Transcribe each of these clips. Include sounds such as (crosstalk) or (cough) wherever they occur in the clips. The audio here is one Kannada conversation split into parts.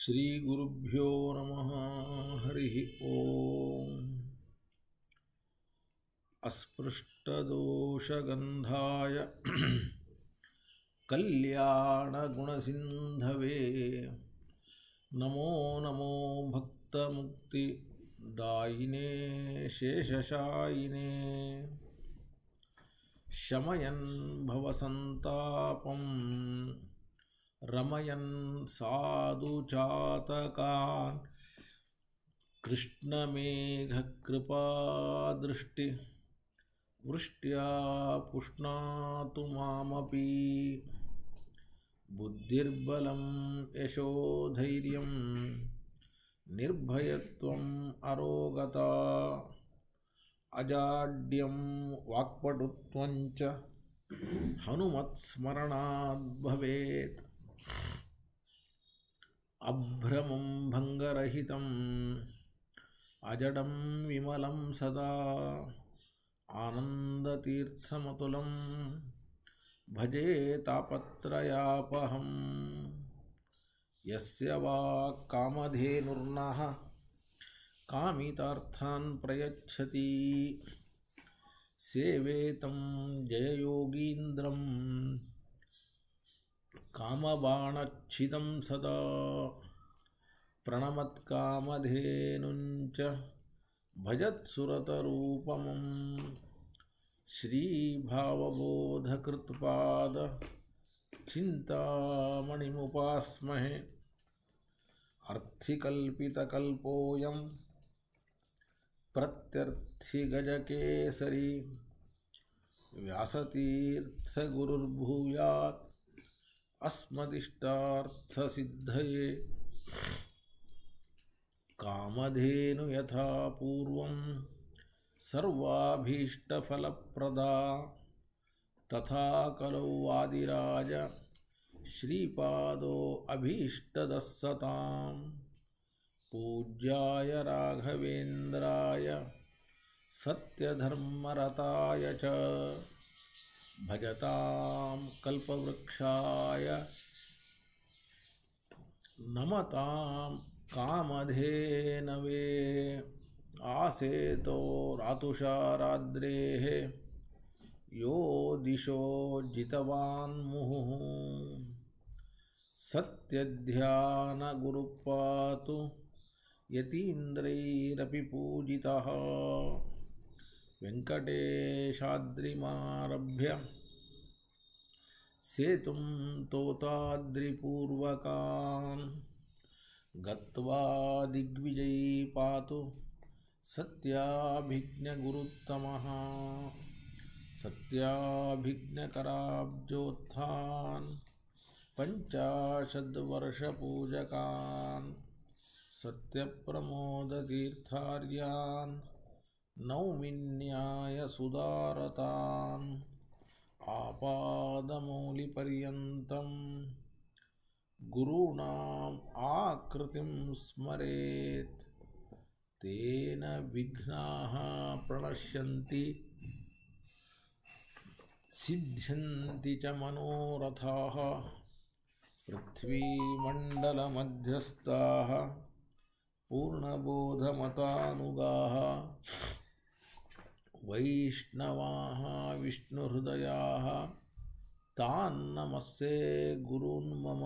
श्रीगुरुभ्यो नमः हरिः ॐ अस्पृष्टदोषगन्धाय कल्याणगुणसिन्धवे नमो नमो भक्तमुक्तिदायिने शेषशायिने शमयन् भवसन्तापम् रमयन् साधुचातकान् कृष्णमेघकृपादृष्टि वृष्ट्या पुष्णातु मामपि बुद्धिर्बलं यशोधैर्यं निर्भयत्वम् अरोगता अजाड्यं वाक्पटुत्वं च भवेत् अभ्रमं भङ्गरहितम् अजडं विमलं सदा आनन्दतीर्थमतुलं भजे तापत्रयापहं यस्य वा कामधेनुर्नः कामितार्थान् प्रयच्छति सेवेतं जययोगीन्द्रम् कामबाणच्छिदं सदा प्रणमत्कामधेनुञ्च भजत्सुरतरूपमं श्रीभावबोधकृत्पाद चिन्तामणिमुपास्महे अर्थिकल्पितकल्पोऽयं प्रत्यर्थिगजकेसरी व्यासतीर्थगुरुर्भूयात् सिद्धये कामधेनु यथा पूर्वं सर्वाभीष्टफलप्रदा तथा कलौ वादिराज श्रीपादो अभीष्टदस्सतां पूज्याय राघवेन्द्राय सत्यधर्मरताय च भजतां कल्पवृक्षाय नमतां कामधेनवे आसेतो रातुषाराद्रे यो दिशो जितवान् सत्यध्यान गुरुपातु यतीन्द्रैरपि पूजितः वेङ्कटेशाद्रिमारभ्य सेतुं तोताद्रिपूर्वकान् गत्वा दिग्विजयी पातु सत्याभिज्ञगुरुत्तमः सत्याभिज्ञकराब्जोत्थान् पञ्चाशद्वर्षपूजकान् सत्यप्रमोदतीर्थार्यान् नौमिन्याय नौमिन्यायसुदारतान् आपादमौलिपर्यन्तं गुरूणाम् आकृतिं स्मरेत् तेन विघ्नाः प्रणश्यन्ति सिद्ध्यन्ति च मनोरथाः पृथ्वीमण्डलमध्यस्थाः पूर्णबोधमतानुगाः वैष्णवा विष्णुहृदया तान्नमस्ये गुरून्म मम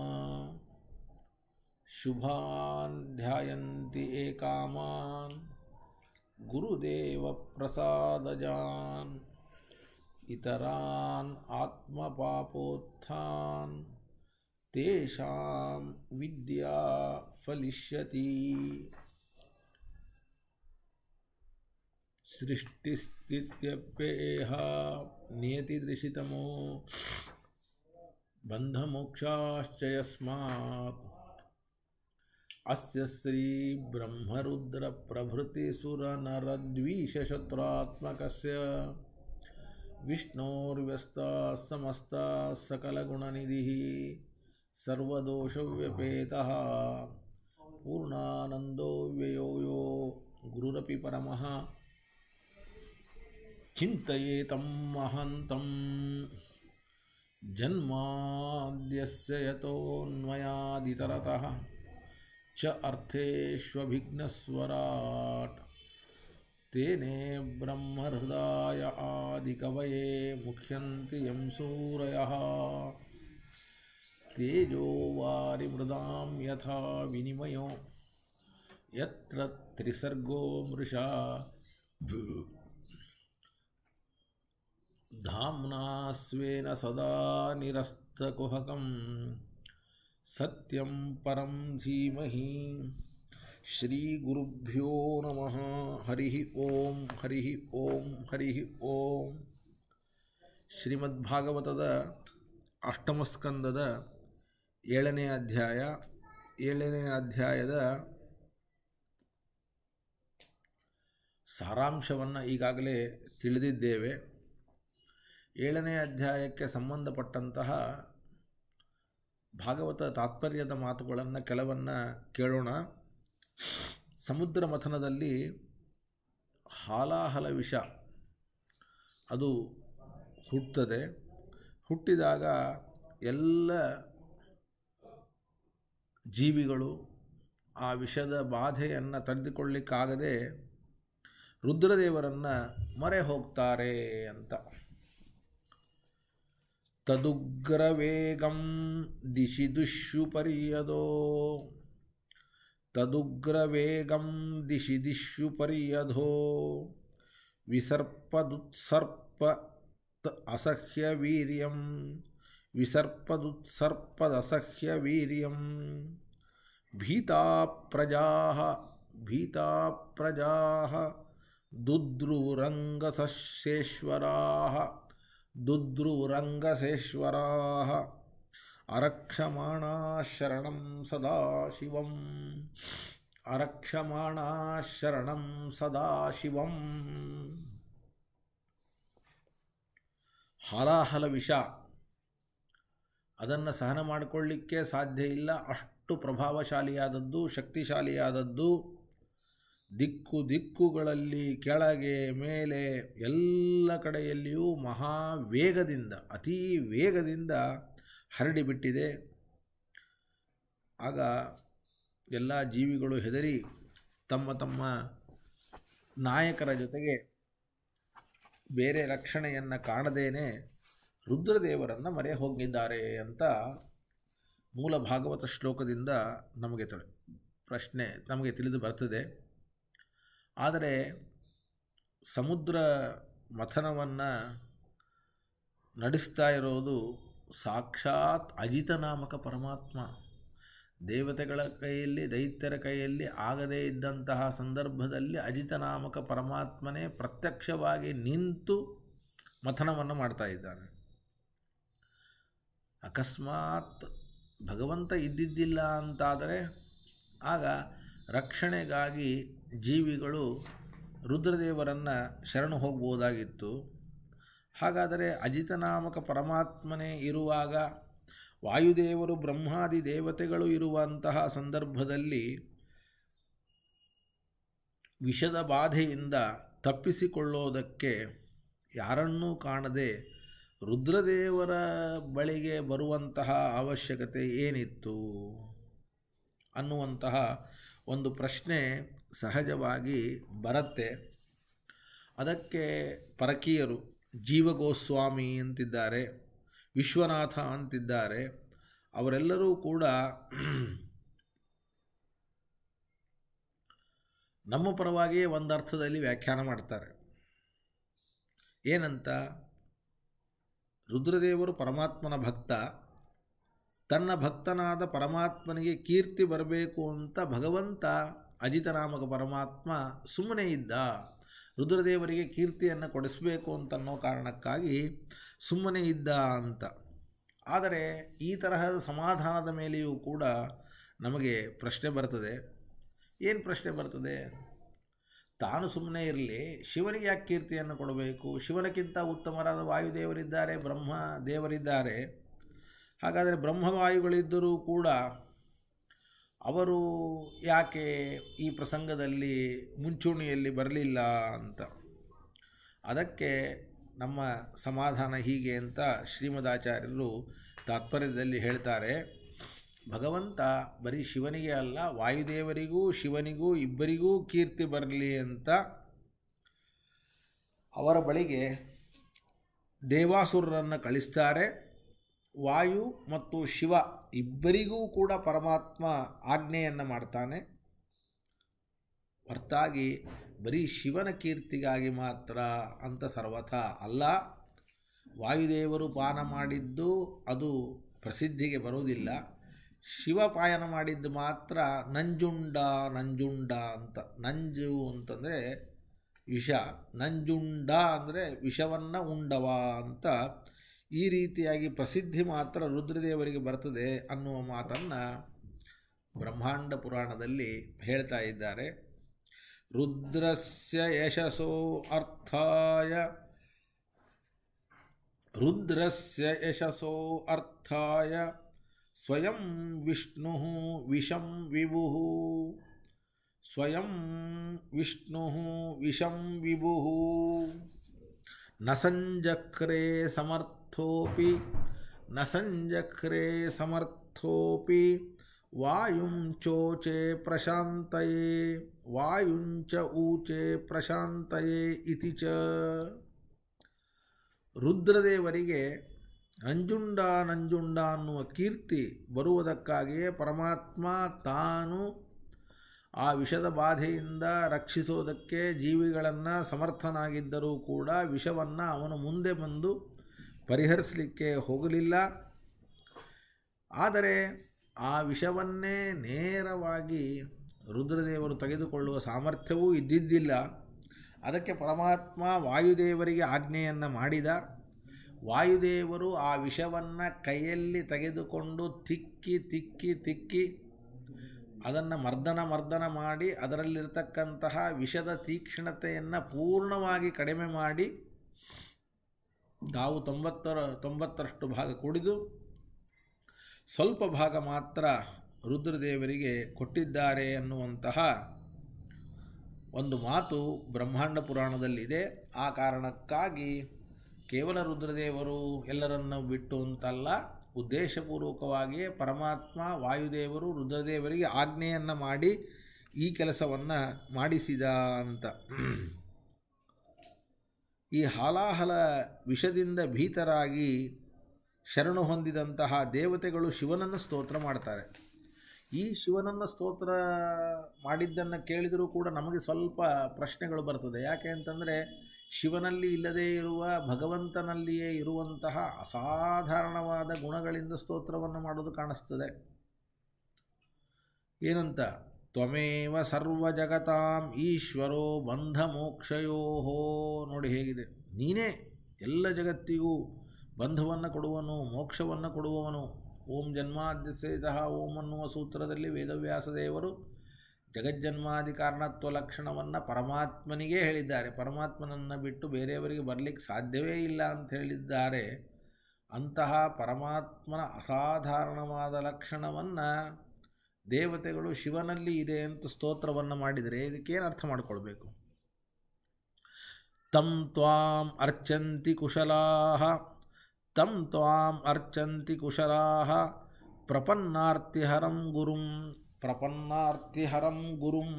गुरुदेव ध्यायन्ति इतरान गुरुदेवप्रसादजान् इतरान् विद्या फलिष्यति सृष्टिस् इत्यप्येह नियतिदृशितमो बन्धमोक्षाश्च यस्मात् अस्य श्रीब्रह्मरुद्रप्रभृतिसुरनरद्वीषशत्रात्मकस्य विष्णोर्व्यस्ताः समस्ताः सकलगुणनिधिः सर्वदोषव्यपेतः पूर्णानन्दो व्ययो यो गुरुरपि परमः चिन्तयेतं महन्तं जन्माद्यस्य यतोऽन्वयादितरतः च अर्थेष्वभिघ्नस्वराट् तेने ब्रह्महृदाय आदिकवये मुह्यन्ति यं सूरयः तेजो वारिमृदां यथा विनिमयो यत्र त्रिसर्गो मृषा धाम्ना ಸದಾ ನಿರಸ್ತಕುಹಕಂ ಸತ್ಯಂ ಪರಂ ಧೀಮಹಿ ಶ್ರೀ ಗುರುಭ್ಯೋ ನಮಃ ಹರಿ ಓಂ ಹರಿ ಓಂ ಹರಿ ಓಂ ಶ್ರೀಮದ್ಭಾಗವತದ ಅಷ್ಟಮಸ್ಕಂದದ ಏಳನೇ ಅಧ್ಯಾಯ ಏಳನೇ ಅಧ್ಯಾಯದ ಸಾರಾಂಶವನ್ನು ಈಗಾಗಲೇ ತಿಳಿದಿದ್ದೇವೆ ಏಳನೇ ಅಧ್ಯಾಯಕ್ಕೆ ಸಂಬಂಧಪಟ್ಟಂತಹ ಭಾಗವತ ತಾತ್ಪರ್ಯದ ಮಾತುಗಳನ್ನು ಕೆಲವನ್ನು ಕೇಳೋಣ ಸಮುದ್ರ ಮಥನದಲ್ಲಿ ಹಾಲಾಹಲ ವಿಷ ಅದು ಹುಟ್ಟುತ್ತದೆ ಹುಟ್ಟಿದಾಗ ಎಲ್ಲ ಜೀವಿಗಳು ಆ ವಿಷದ ಬಾಧೆಯನ್ನು ತಡೆದುಕೊಳ್ಳಿಕ್ಕಾಗದೆ ರುದ್ರದೇವರನ್ನು ಮರೆ ಹೋಗ್ತಾರೆ ಅಂತ तदुग्रवेगं दिशि दुष्युपर्यदो तदुग्रवेगं दिशि दिष्युपर्यधो विसर्पदुत्सर्प असह्यवीर्यं विसर्पदुत्सर्पदसह्यवीर्यं भीता प्रजाः भीता प्रजाः दुद्रुरङ्गसस्येश्वराः ದುದ್ರೂರಂಗಸೇಶ್ವರಾಹ ಅರಕ್ಷಮಾಣಾ ಶರಣಂ ಸದಾಶಿವಂ ಅರಕ್ಷಮಾಣಾ ಶರಣಂ ಸದಾಶಿವಂ ಹಲಾಹಲ ವಿಷ ಅದನ್ನು ಸಹನ ಮಾಡಿಕೊಳ್ಳಿಕ್ಕೆ ಸಾಧ್ಯ ಇಲ್ಲ ಅಷ್ಟು ಪ್ರಭಾವಶಾಲಿಯಾದದ್ದು ಶಕ್ತಿಶಾಲಿಯಾದದ್ದು ದಿಕ್ಕು ದಿಕ್ಕುಗಳಲ್ಲಿ ಕೆಳಗೆ ಮೇಲೆ ಎಲ್ಲ ಕಡೆಯಲ್ಲಿಯೂ ಮಹಾ ವೇಗದಿಂದ ಅತೀ ವೇಗದಿಂದ ಹರಡಿಬಿಟ್ಟಿದೆ ಆಗ ಎಲ್ಲ ಜೀವಿಗಳು ಹೆದರಿ ತಮ್ಮ ತಮ್ಮ ನಾಯಕರ ಜೊತೆಗೆ ಬೇರೆ ರಕ್ಷಣೆಯನ್ನು ಕಾಣದೇನೆ ರುದ್ರದೇವರನ್ನು ಮರೆ ಹೋಗಿದ್ದಾರೆ ಅಂತ ಮೂಲ ಭಾಗವತ ಶ್ಲೋಕದಿಂದ ನಮಗೆ ಪ್ರಶ್ನೆ ನಮಗೆ ತಿಳಿದು ಬರ್ತದೆ ಆದರೆ ಸಮುದ್ರ ಮಥನವನ್ನು ನಡೆಸ್ತಾ ಇರೋದು ಸಾಕ್ಷಾತ್ ಅಜಿತನಾಮಕ ಪರಮಾತ್ಮ ದೇವತೆಗಳ ಕೈಯಲ್ಲಿ ದೈತ್ಯರ ಕೈಯಲ್ಲಿ ಆಗದೇ ಇದ್ದಂತಹ ಸಂದರ್ಭದಲ್ಲಿ ಅಜಿತನಾಮಕ ಪರಮಾತ್ಮನೇ ಪ್ರತ್ಯಕ್ಷವಾಗಿ ನಿಂತು ಮಥನವನ್ನು ಮಾಡ್ತಾ ಇದ್ದಾನೆ ಅಕಸ್ಮಾತ್ ಭಗವಂತ ಇದ್ದಿದ್ದಿಲ್ಲ ಅಂತಾದರೆ ಆಗ ರಕ್ಷಣೆಗಾಗಿ ಜೀವಿಗಳು ರುದ್ರದೇವರನ್ನು ಶರಣು ಹೋಗ್ಬೋದಾಗಿತ್ತು ಹಾಗಾದರೆ ಅಜಿತನಾಮಕ ಪರಮಾತ್ಮನೇ ಇರುವಾಗ ವಾಯುದೇವರು ಬ್ರಹ್ಮಾದಿ ದೇವತೆಗಳು ಇರುವಂತಹ ಸಂದರ್ಭದಲ್ಲಿ ವಿಷದ ಬಾಧೆಯಿಂದ ತಪ್ಪಿಸಿಕೊಳ್ಳೋದಕ್ಕೆ ಯಾರನ್ನೂ ಕಾಣದೆ ರುದ್ರದೇವರ ಬಳಿಗೆ ಬರುವಂತಹ ಅವಶ್ಯಕತೆ ಏನಿತ್ತು ಅನ್ನುವಂತಹ ಒಂದು ಪ್ರಶ್ನೆ ಸಹಜವಾಗಿ ಬರುತ್ತೆ ಅದಕ್ಕೆ ಪರಕೀಯರು ಜೀವಗೋಸ್ವಾಮಿ ಅಂತಿದ್ದಾರೆ ವಿಶ್ವನಾಥ ಅಂತಿದ್ದಾರೆ ಅವರೆಲ್ಲರೂ ಕೂಡ ನಮ್ಮ ಪರವಾಗಿಯೇ ಒಂದರ್ಥದಲ್ಲಿ ವ್ಯಾಖ್ಯಾನ ಮಾಡ್ತಾರೆ ಏನಂತ ರುದ್ರದೇವರು ಪರಮಾತ್ಮನ ಭಕ್ತ ತನ್ನ ಭಕ್ತನಾದ ಪರಮಾತ್ಮನಿಗೆ ಕೀರ್ತಿ ಬರಬೇಕು ಅಂತ ಭಗವಂತ ಅಜಿತನಾಮಕ ಪರಮಾತ್ಮ ಸುಮ್ಮನೆ ಇದ್ದ ರುದ್ರದೇವರಿಗೆ ಕೀರ್ತಿಯನ್ನು ಕೊಡಿಸಬೇಕು ಅಂತನ್ನೋ ಕಾರಣಕ್ಕಾಗಿ ಸುಮ್ಮನೆ ಇದ್ದ ಅಂತ ಆದರೆ ಈ ತರಹದ ಸಮಾಧಾನದ ಮೇಲೆಯೂ ಕೂಡ ನಮಗೆ ಪ್ರಶ್ನೆ ಬರ್ತದೆ ಏನು ಪ್ರಶ್ನೆ ಬರ್ತದೆ ತಾನು ಸುಮ್ಮನೆ ಇರಲಿ ಶಿವನಿಗೆ ಯಾಕೆ ಕೀರ್ತಿಯನ್ನು ಕೊಡಬೇಕು ಶಿವನಕ್ಕಿಂತ ಉತ್ತಮರಾದ ವಾಯುದೇವರಿದ್ದಾರೆ ಬ್ರಹ್ಮ ದೇವರಿದ್ದಾರೆ ಹಾಗಾದರೆ ಬ್ರಹ್ಮವಾಯುಗಳಿದ್ದರೂ ಕೂಡ ಅವರು ಯಾಕೆ ಈ ಪ್ರಸಂಗದಲ್ಲಿ ಮುಂಚೂಣಿಯಲ್ಲಿ ಬರಲಿಲ್ಲ ಅಂತ ಅದಕ್ಕೆ ನಮ್ಮ ಸಮಾಧಾನ ಹೀಗೆ ಅಂತ ಶ್ರೀಮದಾಚಾರ್ಯರು ತಾತ್ಪರ್ಯದಲ್ಲಿ ಹೇಳ್ತಾರೆ ಭಗವಂತ ಬರೀ ಶಿವನಿಗೆ ಅಲ್ಲ ವಾಯುದೇವರಿಗೂ ಶಿವನಿಗೂ ಇಬ್ಬರಿಗೂ ಕೀರ್ತಿ ಬರಲಿ ಅಂತ ಅವರ ಬಳಿಗೆ ದೇವಾಸುರರನ್ನು ಕಳಿಸ್ತಾರೆ ವಾಯು ಮತ್ತು ಶಿವ ಇಬ್ಬರಿಗೂ ಕೂಡ ಪರಮಾತ್ಮ ಆಜ್ಞೆಯನ್ನು ಮಾಡ್ತಾನೆ ಹೊರತಾಗಿ ಬರೀ ಶಿವನ ಕೀರ್ತಿಗಾಗಿ ಮಾತ್ರ ಅಂತ ಸರ್ವಥ ಅಲ್ಲ ವಾಯುದೇವರು ಪಾನ ಮಾಡಿದ್ದು ಅದು ಪ್ರಸಿದ್ಧಿಗೆ ಬರೋದಿಲ್ಲ ಶಿವ ಪಾಯನ ಮಾಡಿದ್ದು ಮಾತ್ರ ನಂಜುಂಡ ನಂಜುಂಡ ಅಂತ ನಂಜು ಅಂತಂದರೆ ವಿಷ ನಂಜುಂಡ ಅಂದರೆ ವಿಷವನ್ನು ಉಂಡವ ಅಂತ ಈ ರೀತಿಯಾಗಿ ಪ್ರಸಿದ್ಧಿ ಮಾತ್ರ ರುದ್ರದೇವರಿಗೆ ಬರ್ತದೆ ಅನ್ನುವ ಮಾತನ್ನು ಬ್ರಹ್ಮಾಂಡ ಪುರಾಣದಲ್ಲಿ ಹೇಳ್ತಾ ಇದ್ದಾರೆ ರುದ್ರಸ್ಯ ಯಶಸೋ ಅರ್ಥಾಯ ರುದ್ರಸ್ಯ ಯಶಸೋ ಅರ್ಥಾಯ ಸ್ವಯಂ ವಿಷ್ಣು ವಿಷಂ ವಿಭು ಸ್ವಯಂ ವಿಷ್ಣು ವಿಷಂ ವಿಭು ನ ಸಂಜಕ್ರೇ ಸಮರ್ಥ ಸಮರ್ಥೋಪಿ ನ ಸಂಜಕ್ರೆ ಸಮರ್ಥೋಪಿ ವಾಯುಂಚೋಚೆ ಪ್ರಶಾಂತಯೇ ವಾಯುಂಚ ಊಚೆ ಪ್ರಶಾಂತಯೇ ಇತಿ ಚ ರುದ್ರದೇವರಿಗೆ ನಂಜುಂಡ ನಂಜುಂಡ ಅನ್ನುವ ಕೀರ್ತಿ ಬರುವುದಕ್ಕಾಗಿಯೇ ಪರಮಾತ್ಮ ತಾನು ಆ ವಿಷದ ಬಾಧೆಯಿಂದ ರಕ್ಷಿಸೋದಕ್ಕೆ ಜೀವಿಗಳನ್ನು ಸಮರ್ಥನಾಗಿದ್ದರೂ ಕೂಡ ವಿಷವನ್ನು ಅವನು ಮುಂದೆ ಬಂದು ಪರಿಹರಿಸಲಿಕ್ಕೆ ಹೋಗಲಿಲ್ಲ ಆದರೆ ಆ ವಿಷವನ್ನೇ ನೇರವಾಗಿ ರುದ್ರದೇವರು ತೆಗೆದುಕೊಳ್ಳುವ ಸಾಮರ್ಥ್ಯವೂ ಇದ್ದಿದ್ದಿಲ್ಲ ಅದಕ್ಕೆ ಪರಮಾತ್ಮ ವಾಯುದೇವರಿಗೆ ಆಜ್ಞೆಯನ್ನು ಮಾಡಿದ ವಾಯುದೇವರು ಆ ವಿಷವನ್ನು ಕೈಯಲ್ಲಿ ತೆಗೆದುಕೊಂಡು ತಿಕ್ಕಿ ತಿಕ್ಕಿ ತಿಕ್ಕಿ ಅದನ್ನು ಮರ್ದನ ಮರ್ದನ ಮಾಡಿ ಅದರಲ್ಲಿರತಕ್ಕಂತಹ ವಿಷದ ತೀಕ್ಷ್ಣತೆಯನ್ನು ಪೂರ್ಣವಾಗಿ ಕಡಿಮೆ ಮಾಡಿ ತಾವು ತೊಂಬತ್ತರ ತೊಂಬತ್ತರಷ್ಟು ಭಾಗ ಕುಡಿದು ಸ್ವಲ್ಪ ಭಾಗ ಮಾತ್ರ ರುದ್ರದೇವರಿಗೆ ಕೊಟ್ಟಿದ್ದಾರೆ ಎನ್ನುವಂತಹ ಒಂದು ಮಾತು ಬ್ರಹ್ಮಾಂಡ ಪುರಾಣದಲ್ಲಿದೆ ಆ ಕಾರಣಕ್ಕಾಗಿ ಕೇವಲ ರುದ್ರದೇವರು ಎಲ್ಲರನ್ನು ಬಿಟ್ಟು ಅಂತಲ್ಲ ಉದ್ದೇಶಪೂರ್ವಕವಾಗಿಯೇ ಪರಮಾತ್ಮ ವಾಯುದೇವರು ರುದ್ರದೇವರಿಗೆ ಆಜ್ಞೆಯನ್ನು ಮಾಡಿ ಈ ಕೆಲಸವನ್ನು ಮಾಡಿಸಿದ ಅಂತ ಈ ಹಾಲಾಹಲ ವಿಷದಿಂದ ಭೀತರಾಗಿ ಶರಣು ಹೊಂದಿದಂತಹ ದೇವತೆಗಳು ಶಿವನನ್ನು ಸ್ತೋತ್ರ ಮಾಡ್ತಾರೆ ಈ ಶಿವನನ್ನು ಸ್ತೋತ್ರ ಮಾಡಿದ್ದನ್ನು ಕೇಳಿದರೂ ಕೂಡ ನಮಗೆ ಸ್ವಲ್ಪ ಪ್ರಶ್ನೆಗಳು ಬರ್ತದೆ ಯಾಕೆ ಅಂತಂದರೆ ಶಿವನಲ್ಲಿ ಇಲ್ಲದೇ ಇರುವ ಭಗವಂತನಲ್ಲಿಯೇ ಇರುವಂತಹ ಅಸಾಧಾರಣವಾದ ಗುಣಗಳಿಂದ ಸ್ತೋತ್ರವನ್ನು ಮಾಡೋದು ಕಾಣಿಸ್ತದೆ ಏನಂತ ತ್ವಮೇವ ಜಗತಾಂ ಈಶ್ವರೋ ಬಂಧ ಮೋಕ್ಷಯೋಹೋ ನೋಡಿ ಹೇಗಿದೆ ನೀನೇ ಎಲ್ಲ ಜಗತ್ತಿಗೂ ಬಂಧವನ್ನು ಕೊಡುವನು ಮೋಕ್ಷವನ್ನು ಕೊಡುವವನು ಓಂ ಸಹ ಓಂ ಅನ್ನುವ ಸೂತ್ರದಲ್ಲಿ ವೇದವ್ಯಾಸದೇವರು ಜಗಜ್ಜನ್ಮಾದಿ ಕಾರಣತ್ವ ಲಕ್ಷಣವನ್ನು ಪರಮಾತ್ಮನಿಗೇ ಹೇಳಿದ್ದಾರೆ ಪರಮಾತ್ಮನನ್ನು ಬಿಟ್ಟು ಬೇರೆಯವರಿಗೆ ಬರಲಿಕ್ಕೆ ಸಾಧ್ಯವೇ ಇಲ್ಲ ಅಂತ ಹೇಳಿದ್ದಾರೆ ಅಂತಹ ಪರಮಾತ್ಮನ ಅಸಾಧಾರಣವಾದ ಲಕ್ಷಣವನ್ನು ದೇವತೆಗಳು ಶಿವನಲ್ಲಿ ಇದೆ ಅಂತ ಸ್ತೋತ್ರವನ್ನು ಮಾಡಿದರೆ ಇದಕ್ಕೇನು ಅರ್ಥ ಮಾಡಿಕೊಳ್ಬೇಕು ತಂ ತ್ವಾಂ ಅರ್ಚಂತಿ ಕುಶಲಾಹ ತಂ ತ್ವಾಂ ಅರ್ಚಂತಿ ಕುಶಲಾಹ ಪ್ರಪನ್ನಾರ್ತಿಹರಂ ಗುರುಂ ಪ್ರಪನ್ನಾರ್ತಿಹರಂ ಗುರುಂ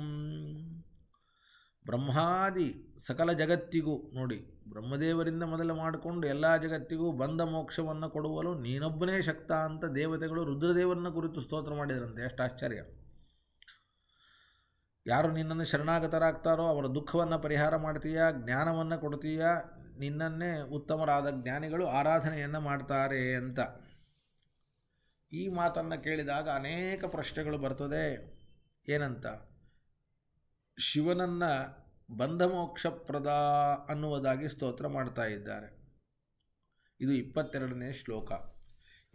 ಬ್ರಹ್ಮಾದಿ ಸಕಲ ಜಗತ್ತಿಗೂ ನೋಡಿ ಬ್ರಹ್ಮದೇವರಿಂದ ಮೊದಲು ಮಾಡಿಕೊಂಡು ಎಲ್ಲ ಜಗತ್ತಿಗೂ ಬಂದ ಮೋಕ್ಷವನ್ನು ಕೊಡುವಲು ನೀನೊಬ್ಬನೇ ಶಕ್ತ ಅಂತ ದೇವತೆಗಳು ರುದ್ರದೇವರನ್ನ ಕುರಿತು ಸ್ತೋತ್ರ ಮಾಡಿದರಂತೆ ಎಷ್ಟು ಆಶ್ಚರ್ಯ ಯಾರು ನಿನ್ನನ್ನು ಶರಣಾಗತರಾಗ್ತಾರೋ ಅವರ ದುಃಖವನ್ನು ಪರಿಹಾರ ಮಾಡ್ತೀಯಾ ಜ್ಞಾನವನ್ನು ಕೊಡ್ತೀಯಾ ನಿನ್ನನ್ನೇ ಉತ್ತಮರಾದ ಜ್ಞಾನಿಗಳು ಆರಾಧನೆಯನ್ನು ಮಾಡ್ತಾರೆ ಅಂತ ಈ ಮಾತನ್ನು ಕೇಳಿದಾಗ ಅನೇಕ ಪ್ರಶ್ನೆಗಳು ಬರ್ತದೆ ಏನಂತ ಶಿವನನ್ನು ಬಂಧಮೋಕ್ಷಪ್ರದ ಅನ್ನುವುದಾಗಿ ಸ್ತೋತ್ರ ಮಾಡ್ತಾ ಇದ್ದಾರೆ ಇದು ಇಪ್ಪತ್ತೆರಡನೇ ಶ್ಲೋಕ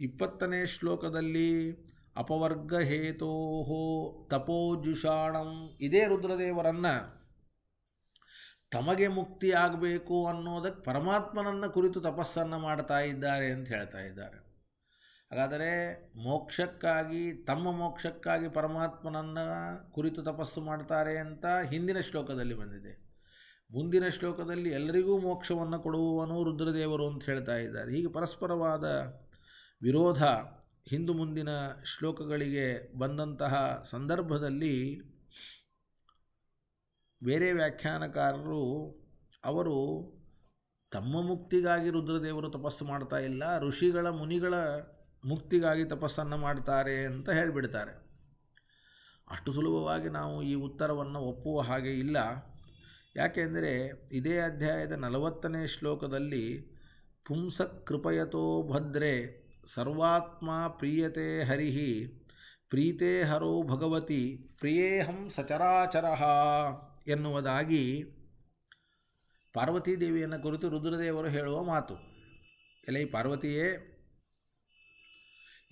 ಇಪ್ಪತ್ತನೇ ಶ್ಲೋಕದಲ್ಲಿ ಅಪವರ್ಗ ಹೇತೋಹೋ ತಪೋಜುಷಾಣಂ ಇದೇ ರುದ್ರದೇವರನ್ನು ತಮಗೆ ಮುಕ್ತಿ ಆಗಬೇಕು ಅನ್ನೋದಕ್ಕೆ ಪರಮಾತ್ಮನನ್ನು ಕುರಿತು ತಪಸ್ಸನ್ನು ಮಾಡ್ತಾ ಇದ್ದಾರೆ ಅಂತ ಹೇಳ್ತಾ ಇದ್ದಾರೆ ಹಾಗಾದರೆ ಮೋಕ್ಷಕ್ಕಾಗಿ ತಮ್ಮ ಮೋಕ್ಷಕ್ಕಾಗಿ ಪರಮಾತ್ಮನನ್ನು ಕುರಿತು ತಪಸ್ಸು ಮಾಡ್ತಾರೆ ಅಂತ ಹಿಂದಿನ ಶ್ಲೋಕದಲ್ಲಿ ಬಂದಿದೆ ಮುಂದಿನ ಶ್ಲೋಕದಲ್ಲಿ ಎಲ್ಲರಿಗೂ ಮೋಕ್ಷವನ್ನು ಕೊಡುವವನು ರುದ್ರದೇವರು ಅಂತ ಹೇಳ್ತಾ ಇದ್ದಾರೆ ಹೀಗೆ ಪರಸ್ಪರವಾದ ವಿರೋಧ ಹಿಂದು ಮುಂದಿನ ಶ್ಲೋಕಗಳಿಗೆ ಬಂದಂತಹ ಸಂದರ್ಭದಲ್ಲಿ ಬೇರೆ ವ್ಯಾಖ್ಯಾನಕಾರರು ಅವರು ತಮ್ಮ ಮುಕ್ತಿಗಾಗಿ ರುದ್ರದೇವರು ತಪಸ್ಸು ಮಾಡ್ತಾ ಇಲ್ಲ ಋಷಿಗಳ ಮುನಿಗಳ ಮುಕ್ತಿಗಾಗಿ ತಪಸ್ಸನ್ನು ಮಾಡ್ತಾರೆ ಅಂತ ಹೇಳಿಬಿಡ್ತಾರೆ ಅಷ್ಟು ಸುಲಭವಾಗಿ ನಾವು ಈ ಉತ್ತರವನ್ನು ಒಪ್ಪುವ ಹಾಗೆ ಇಲ್ಲ ಯಾಕೆಂದರೆ ಇದೇ ಅಧ್ಯಾಯದ ನಲವತ್ತನೇ ಶ್ಲೋಕದಲ್ಲಿ ಪುಂಸ ಕೃಪಯತೋ ಭದ್ರೆ ಸರ್ವಾತ್ಮ ಪ್ರಿಯತೆ ಹರಿಹಿ ಪ್ರೀತೆ ಹರೋ ಭಗವತಿ ಪ್ರಿಯೇಹಂ ಸಚರಾಚರ ಎನ್ನುವುದಾಗಿ ಪಾರ್ವತೀದೇವಿಯನ್ನು ಕುರಿತು ರುದ್ರದೇವರು ಹೇಳುವ ಮಾತು ಎಲೈ ಪಾರ್ವತಿಯೇ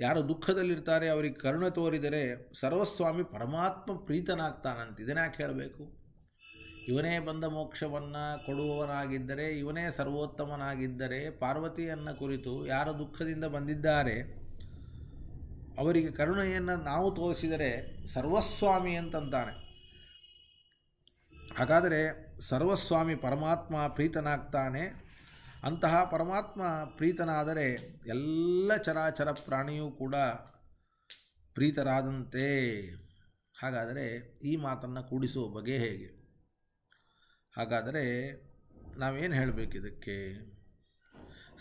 ಯಾರು ದುಃಖದಲ್ಲಿರ್ತಾರೆ ಅವರಿಗೆ ಕರುಣ ತೋರಿದರೆ ಸರ್ವಸ್ವಾಮಿ ಪರಮಾತ್ಮ ಪ್ರೀತನಾಗ್ತಾನಂತ ಇದನ್ನಾಕೆ ಹೇಳಬೇಕು ಇವನೇ ಬಂದ ಮೋಕ್ಷವನ್ನು ಕೊಡುವವನಾಗಿದ್ದರೆ ಇವನೇ ಸರ್ವೋತ್ತಮನಾಗಿದ್ದರೆ ಪಾರ್ವತಿಯನ್ನು ಕುರಿತು ಯಾರು ದುಃಖದಿಂದ ಬಂದಿದ್ದಾರೆ ಅವರಿಗೆ ಕರುಣೆಯನ್ನು ನಾವು ತೋರಿಸಿದರೆ ಸರ್ವಸ್ವಾಮಿ ಅಂತಂತಾನೆ ಹಾಗಾದರೆ ಸರ್ವಸ್ವಾಮಿ ಪರಮಾತ್ಮ ಪ್ರೀತನಾಗ್ತಾನೆ ಅಂತಹ ಪರಮಾತ್ಮ ಪ್ರೀತನಾದರೆ ಎಲ್ಲ ಚರಾಚರ ಪ್ರಾಣಿಯೂ ಕೂಡ ಪ್ರೀತರಾದಂತೆ ಹಾಗಾದರೆ ಈ ಮಾತನ್ನು ಕೂಡಿಸುವ ಬಗೆ ಹೇಗೆ ಹಾಗಾದರೆ ನಾವೇನು ಇದಕ್ಕೆ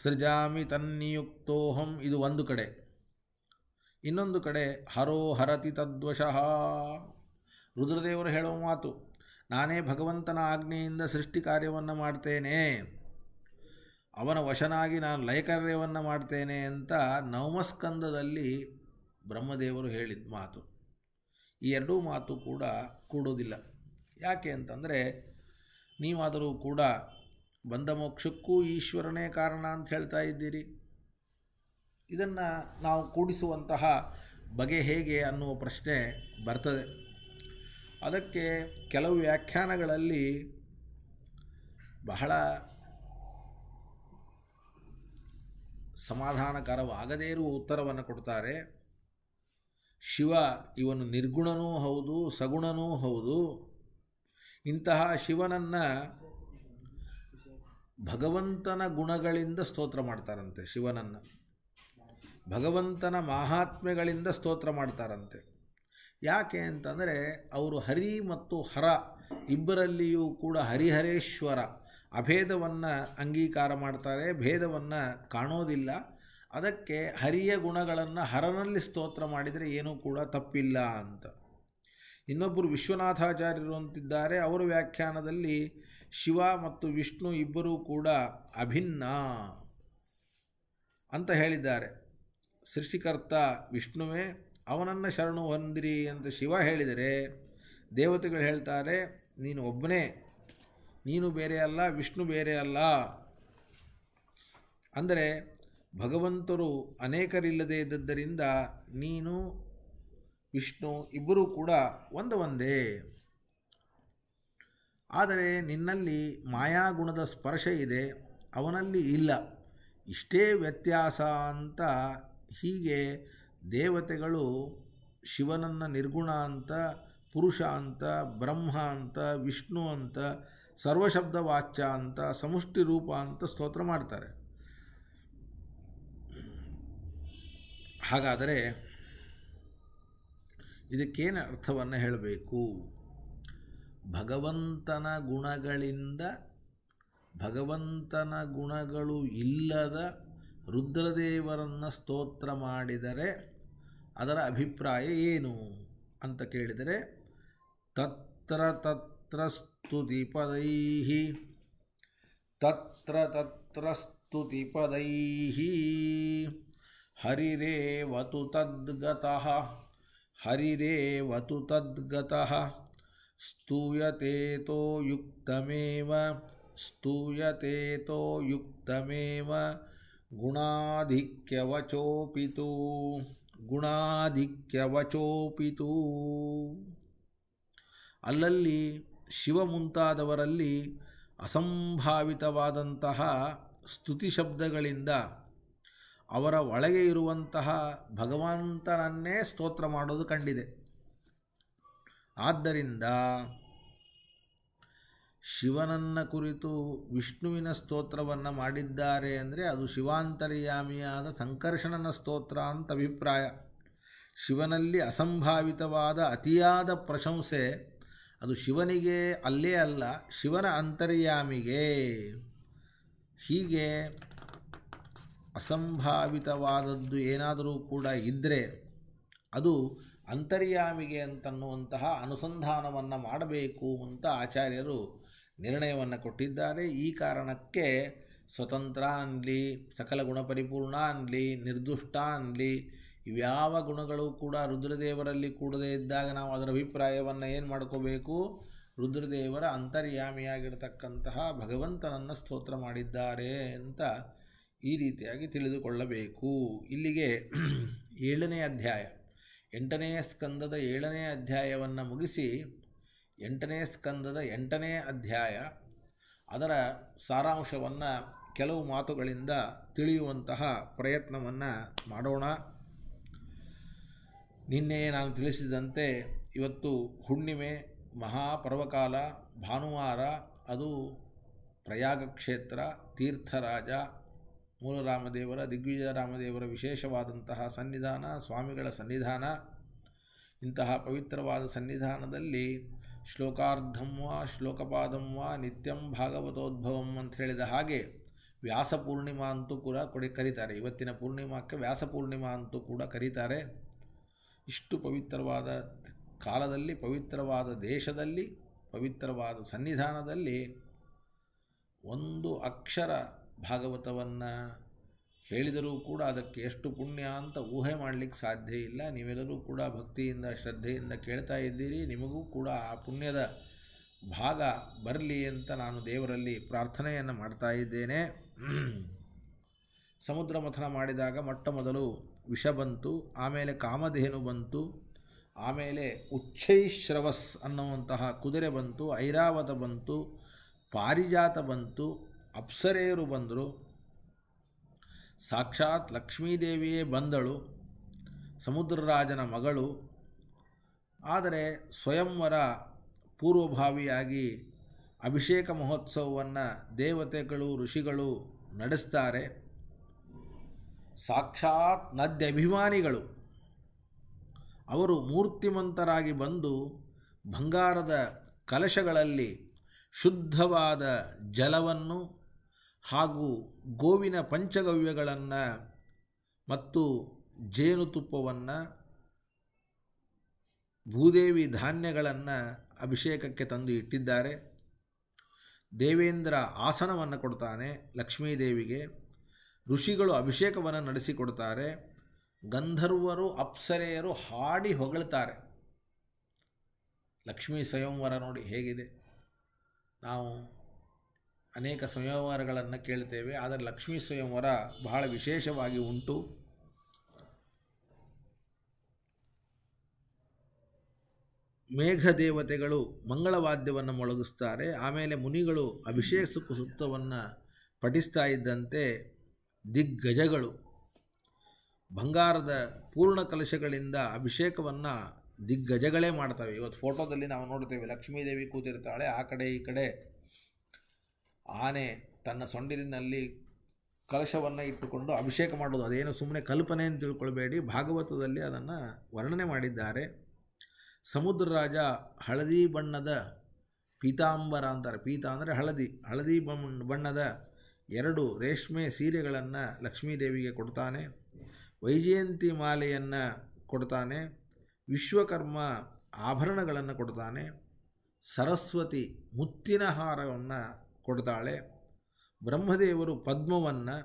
ಸೃಜಾಮಿ ತನ್ನಿಯುಕ್ತೋಹಂ ಇದು ಒಂದು ಕಡೆ ಇನ್ನೊಂದು ಕಡೆ ಹರೋ ಹರತಿ ತದ್ವಶಃ ರುದ್ರದೇವರು ಹೇಳುವ ಮಾತು ನಾನೇ ಭಗವಂತನ ಆಜ್ಞೆಯಿಂದ ಸೃಷ್ಟಿ ಕಾರ್ಯವನ್ನು ಮಾಡ್ತೇನೆ ಅವನ ವಶನಾಗಿ ನಾನು ಲಯಕಾರ್ಯವನ್ನು ಮಾಡ್ತೇನೆ ಅಂತ ನವಮಸ್ಕಂದದಲ್ಲಿ ಬ್ರಹ್ಮದೇವರು ಹೇಳಿದ ಮಾತು ಈ ಎರಡೂ ಮಾತು ಕೂಡ ಕೂಡೋದಿಲ್ಲ ಯಾಕೆ ಅಂತಂದರೆ ನೀವಾದರೂ ಕೂಡ ಬಂದ ಮೋಕ್ಷಕ್ಕೂ ಈಶ್ವರನೇ ಕಾರಣ ಅಂತ ಹೇಳ್ತಾ ಇದ್ದೀರಿ ಇದನ್ನು ನಾವು ಕೂಡಿಸುವಂತಹ ಬಗೆ ಹೇಗೆ ಅನ್ನುವ ಪ್ರಶ್ನೆ ಬರ್ತದೆ ಅದಕ್ಕೆ ಕೆಲವು ವ್ಯಾಖ್ಯಾನಗಳಲ್ಲಿ ಬಹಳ ಸಮಾಧಾನಕರವಾಗದೇ ಇರುವ ಉತ್ತರವನ್ನು ಕೊಡ್ತಾರೆ ಶಿವ ಇವನು ನಿರ್ಗುಣನೂ ಹೌದು ಸಗುಣನೂ ಹೌದು ಇಂತಹ ಶಿವನನ್ನು ಭಗವಂತನ ಗುಣಗಳಿಂದ ಸ್ತೋತ್ರ ಮಾಡ್ತಾರಂತೆ ಶಿವನನ್ನು ಭಗವಂತನ ಮಹಾತ್ಮೆಗಳಿಂದ ಸ್ತೋತ್ರ ಮಾಡ್ತಾರಂತೆ ಯಾಕೆ ಅಂತಂದರೆ ಅವರು ಹರಿ ಮತ್ತು ಹರ ಇಬ್ಬರಲ್ಲಿಯೂ ಕೂಡ ಹರಿಹರೇಶ್ವರ ಅಭೇದವನ್ನು ಅಂಗೀಕಾರ ಮಾಡ್ತಾರೆ ಭೇದವನ್ನು ಕಾಣೋದಿಲ್ಲ ಅದಕ್ಕೆ ಹರಿಯ ಗುಣಗಳನ್ನು ಹರನಲ್ಲಿ ಸ್ತೋತ್ರ ಮಾಡಿದರೆ ಏನೂ ಕೂಡ ತಪ್ಪಿಲ್ಲ ಅಂತ ಇನ್ನೊಬ್ಬರು ವಿಶ್ವನಾಥಾಚಾರ್ಯರು ಅಂತಿದ್ದಾರೆ ಅವರ ವ್ಯಾಖ್ಯಾನದಲ್ಲಿ ಶಿವ ಮತ್ತು ವಿಷ್ಣು ಇಬ್ಬರೂ ಕೂಡ ಅಭಿನ್ನ ಅಂತ ಹೇಳಿದ್ದಾರೆ ಸೃಷ್ಟಿಕರ್ತ ವಿಷ್ಣುವೇ ಅವನನ್ನು ಶರಣು ಹೊಂದಿರಿ ಅಂತ ಶಿವ ಹೇಳಿದರೆ ದೇವತೆಗಳು ಹೇಳ್ತಾರೆ ನೀನು ಒಬ್ಬನೇ ನೀನು ಬೇರೆ ಅಲ್ಲ ವಿಷ್ಣು ಬೇರೆ ಅಲ್ಲ ಅಂದರೆ ಭಗವಂತರು ಅನೇಕರಿಲ್ಲದೆ ಇದ್ದದ್ದರಿಂದ ನೀನು ವಿಷ್ಣು ಇಬ್ಬರೂ ಕೂಡ ಒಂದು ಒಂದೇ ಆದರೆ ನಿನ್ನಲ್ಲಿ ಮಾಯಾಗುಣದ ಸ್ಪರ್ಶ ಇದೆ ಅವನಲ್ಲಿ ಇಲ್ಲ ಇಷ್ಟೇ ವ್ಯತ್ಯಾಸ ಅಂತ ಹೀಗೆ ದೇವತೆಗಳು ಶಿವನನ್ನು ನಿರ್ಗುಣ ಅಂತ ಪುರುಷ ಅಂತ ಬ್ರಹ್ಮ ಅಂತ ವಿಷ್ಣು ಅಂತ ಸರ್ವಶಬ್ದ ವಾಚ್ಯ ಅಂತ ಸಮಷ್ಟಿ ರೂಪ ಅಂತ ಸ್ತೋತ್ರ ಮಾಡ್ತಾರೆ ಹಾಗಾದರೆ ಇದಕ್ಕೇನು ಅರ್ಥವನ್ನು ಹೇಳಬೇಕು ಭಗವಂತನ ಗುಣಗಳಿಂದ ಭಗವಂತನ ಗುಣಗಳು ಇಲ್ಲದ ರುದ್ರದೇವರನ್ನು ಸ್ತೋತ್ರ ಮಾಡಿದರೆ ಅದರ ಅಭಿಪ್ರಾಯ ಏನು ಅಂತ ಕೇಳಿದರೆ ತತ್ರ ತತ್ರ स्तुतिपदैः तत्र तत्र स्तुतिपदैः हरिरेव तु तद्गतः हरिरेव स्तूयते तो युक्तमेव स्तूयते तो युक्तमेव गुणाधिक्यवचोऽपि तु ಗುಣಾಧಿಕ್ಯವಚೋಪಿತು ಶಿವ ಮುಂತಾದವರಲ್ಲಿ ಅಸಂಭಾವಿತವಾದಂತಹ ಸ್ತುತಿ ಶಬ್ದಗಳಿಂದ ಅವರ ಒಳಗೆ ಇರುವಂತಹ ಭಗವಂತನನ್ನೇ ಸ್ತೋತ್ರ ಮಾಡೋದು ಕಂಡಿದೆ ಆದ್ದರಿಂದ ಶಿವನನ್ನ ಕುರಿತು ವಿಷ್ಣುವಿನ ಸ್ತೋತ್ರವನ್ನು ಮಾಡಿದ್ದಾರೆ ಅಂದರೆ ಅದು ಶಿವಾಂತರ್ಯಾಮಿಯಾದ ಸಂಕರ್ಷಣನ ಸ್ತೋತ್ರ ಅಂತ ಅಭಿಪ್ರಾಯ ಶಿವನಲ್ಲಿ ಅಸಂಭಾವಿತವಾದ ಅತಿಯಾದ ಪ್ರಶಂಸೆ ಅದು ಶಿವನಿಗೆ ಅಲ್ಲೇ ಅಲ್ಲ ಶಿವನ ಅಂತರ್ಯಾಮಿಗೆ ಹೀಗೆ ಅಸಂಭಾವಿತವಾದದ್ದು ಏನಾದರೂ ಕೂಡ ಇದ್ದರೆ ಅದು ಅಂತರ್ಯಾಮಿಗೆ ಅಂತನ್ನುವಂತಹ ಅನುಸಂಧಾನವನ್ನು ಮಾಡಬೇಕು ಅಂತ ಆಚಾರ್ಯರು ನಿರ್ಣಯವನ್ನು ಕೊಟ್ಟಿದ್ದಾರೆ ಈ ಕಾರಣಕ್ಕೆ ಸ್ವತಂತ್ರ ಅನ್ನಲಿ ಸಕಲ ಗುಣಪರಿಪೂರ್ಣ ಅನ್ನಲಿ ನಿರ್ದುಷ್ಟ ಅನ್ನಲಿ ಇವ್ಯಾವ ಗುಣಗಳು ಕೂಡ ರುದ್ರದೇವರಲ್ಲಿ ಕೂಡದೇ ಇದ್ದಾಗ ನಾವು ಅದರ ಅಭಿಪ್ರಾಯವನ್ನು ಏನು ಮಾಡ್ಕೋಬೇಕು ರುದ್ರದೇವರ ಅಂತರ್ಯಾಮಿಯಾಗಿರ್ತಕ್ಕಂತಹ ಭಗವಂತನನ್ನು ಸ್ತೋತ್ರ ಮಾಡಿದ್ದಾರೆ ಅಂತ ಈ ರೀತಿಯಾಗಿ ತಿಳಿದುಕೊಳ್ಳಬೇಕು ಇಲ್ಲಿಗೆ ಏಳನೇ ಅಧ್ಯಾಯ ಎಂಟನೆಯ ಸ್ಕಂದದ ಏಳನೇ ಅಧ್ಯಾಯವನ್ನು ಮುಗಿಸಿ ಎಂಟನೇ ಸ್ಕಂದದ ಎಂಟನೇ ಅಧ್ಯಾಯ ಅದರ ಸಾರಾಂಶವನ್ನು ಕೆಲವು ಮಾತುಗಳಿಂದ ತಿಳಿಯುವಂತಹ ಪ್ರಯತ್ನವನ್ನು ಮಾಡೋಣ ನಿನ್ನೆಯೇ ನಾನು ತಿಳಿಸಿದಂತೆ ಇವತ್ತು ಹುಣ್ಣಿಮೆ ಮಹಾಪರ್ವಕಾಲ ಭಾನುವಾರ ಅದು ಪ್ರಯಾಗ ಕ್ಷೇತ್ರ ತೀರ್ಥರಾಜ ಮೂಲರಾಮದೇವರ ದಿಗ್ವಿಜಯ ರಾಮದೇವರ ವಿಶೇಷವಾದಂತಹ ಸನ್ನಿಧಾನ ಸ್ವಾಮಿಗಳ ಸನ್ನಿಧಾನ ಇಂತಹ ಪವಿತ್ರವಾದ ಸನ್ನಿಧಾನದಲ್ಲಿ ಶ್ಲೋಕಾರ್ಧಂ ವಾ ಶ್ಲೋಕಪಾದಂ ವಾ ನಿತ್ಯಂ ಭಾಗವತೋದ್ಭವಂ ಅಂತ ಹೇಳಿದ ಹಾಗೆ ವ್ಯಾಸ ಪೂರ್ಣಿಮಾ ಅಂತೂ ಕೂಡ ಕೊಡಿ ಕರೀತಾರೆ ಇವತ್ತಿನ ಪೂರ್ಣಿಮಾಕ್ಕೆ ವ್ಯಾಸ ಪೂರ್ಣಿಮಾ ಅಂತೂ ಕೂಡ ಕರೀತಾರೆ ಇಷ್ಟು ಪವಿತ್ರವಾದ ಕಾಲದಲ್ಲಿ ಪವಿತ್ರವಾದ ದೇಶದಲ್ಲಿ ಪವಿತ್ರವಾದ ಸನ್ನಿಧಾನದಲ್ಲಿ ಒಂದು ಅಕ್ಷರ ಭಾಗವತವನ್ನು ಹೇಳಿದರೂ ಕೂಡ ಅದಕ್ಕೆ ಎಷ್ಟು ಪುಣ್ಯ ಅಂತ ಊಹೆ ಮಾಡಲಿಕ್ಕೆ ಸಾಧ್ಯ ಇಲ್ಲ ನೀವೆಲ್ಲರೂ ಕೂಡ ಭಕ್ತಿಯಿಂದ ಶ್ರದ್ಧೆಯಿಂದ ಕೇಳ್ತಾ ಇದ್ದೀರಿ ನಿಮಗೂ ಕೂಡ ಆ ಪುಣ್ಯದ ಭಾಗ ಬರಲಿ ಅಂತ ನಾನು ದೇವರಲ್ಲಿ ಪ್ರಾರ್ಥನೆಯನ್ನು ಮಾಡ್ತಾ ಇದ್ದೇನೆ ಸಮುದ್ರ ಮಥನ ಮಾಡಿದಾಗ ಮೊಟ್ಟ ಮೊದಲು ವಿಷ ಬಂತು ಆಮೇಲೆ ಕಾಮಧೇನು ಬಂತು ಆಮೇಲೆ ಉಚ್ಚೈಶ್ರವಸ್ ಅನ್ನುವಂತಹ ಕುದುರೆ ಬಂತು ಐರಾವತ ಬಂತು ಪಾರಿಜಾತ ಬಂತು ಅಪ್ಸರೆಯರು ಬಂದರು ಸಾಕ್ಷಾತ್ ಲಕ್ಷ್ಮೀದೇವಿಯೇ ಬಂದಳು ಸಮುದ್ರರಾಜನ ಮಗಳು ಆದರೆ ಸ್ವಯಂವರ ಪೂರ್ವಭಾವಿಯಾಗಿ ಅಭಿಷೇಕ ಮಹೋತ್ಸವವನ್ನು ದೇವತೆಗಳು ಋಷಿಗಳು ನಡೆಸ್ತಾರೆ ಸಾಕ್ಷಾತ್ ಅಭಿಮಾನಿಗಳು ಅವರು ಮೂರ್ತಿಮಂತರಾಗಿ ಬಂದು ಬಂಗಾರದ ಕಲಶಗಳಲ್ಲಿ ಶುದ್ಧವಾದ ಜಲವನ್ನು ಹಾಗೂ ಗೋವಿನ ಪಂಚಗವ್ಯಗಳನ್ನು ಮತ್ತು ಜೇನುತುಪ್ಪವನ್ನು ಭೂದೇವಿ ಧಾನ್ಯಗಳನ್ನು ಅಭಿಷೇಕಕ್ಕೆ ತಂದು ಇಟ್ಟಿದ್ದಾರೆ ದೇವೇಂದ್ರ ಆಸನವನ್ನು ಕೊಡ್ತಾನೆ ಲಕ್ಷ್ಮೀದೇವಿಗೆ ಋಷಿಗಳು ಅಭಿಷೇಕವನ್ನು ನಡೆಸಿಕೊಡ್ತಾರೆ ಗಂಧರ್ವರು ಅಪ್ಸರೆಯರು ಹಾಡಿ ಹೊಗಳ್ತಾರೆ ಲಕ್ಷ್ಮೀ ಸ್ವಯಂವರ ನೋಡಿ ಹೇಗಿದೆ ನಾವು ಅನೇಕ ಸ್ವಯಂವರಗಳನ್ನು ಕೇಳ್ತೇವೆ ಆದರೆ ಲಕ್ಷ್ಮೀ ಸ್ವಯಂವರ ಬಹಳ ವಿಶೇಷವಾಗಿ ಉಂಟು ಮೇಘದೇವತೆಗಳು ಮಂಗಳವಾದ್ಯವನ್ನು ಮೊಳಗಿಸ್ತಾರೆ ಆಮೇಲೆ ಮುನಿಗಳು ಅಭಿಷೇಕ ಸುಖ ಸುತ್ತವನ್ನು ಪಠಿಸ್ತಾ ಇದ್ದಂತೆ ದಿಗ್ಗಜಗಳು ಬಂಗಾರದ ಪೂರ್ಣ ಕಲಶಗಳಿಂದ ಅಭಿಷೇಕವನ್ನು ದಿಗ್ಗಜಗಳೇ ಮಾಡ್ತವೆ ಇವತ್ತು ಫೋಟೋದಲ್ಲಿ ನಾವು ನೋಡ್ತೇವೆ ಲಕ್ಷ್ಮೀದೇವಿ ಕೂತಿರ್ತಾಳೆ ಆ ಕಡೆ ಈ ಕಡೆ ಆನೆ ತನ್ನ ಸೊಂಡಿಲಿನಲ್ಲಿ ಕಲಶವನ್ನು ಇಟ್ಟುಕೊಂಡು ಅಭಿಷೇಕ ಮಾಡೋದು ಅದೇನು ಸುಮ್ಮನೆ ಕಲ್ಪನೆ ಅಂತ ತಿಳ್ಕೊಳ್ಬೇಡಿ ಭಾಗವತದಲ್ಲಿ ಅದನ್ನು ವರ್ಣನೆ ಮಾಡಿದ್ದಾರೆ ಸಮುದ್ರ ರಾಜ ಹಳದಿ ಬಣ್ಣದ ಪೀತಾಂಬರ ಅಂತಾರೆ ಪೀತ ಅಂದರೆ ಹಳದಿ ಹಳದಿ ಬಣ್ಣದ ಎರಡು ರೇಷ್ಮೆ ಸೀರೆಗಳನ್ನು ಲಕ್ಷ್ಮೀದೇವಿಗೆ ಕೊಡ್ತಾನೆ ವೈಜಯಂತಿ ಮಾಲೆಯನ್ನು ಕೊಡ್ತಾನೆ ವಿಶ್ವಕರ್ಮ ಆಭರಣಗಳನ್ನು ಕೊಡ್ತಾನೆ ಸರಸ್ವತಿ ಮುತ್ತಿನ ಹಾರವನ್ನು ಕೊಡ್ತಾಳೆ ಬ್ರಹ್ಮದೇವರು ಪದ್ಮವನ್ನು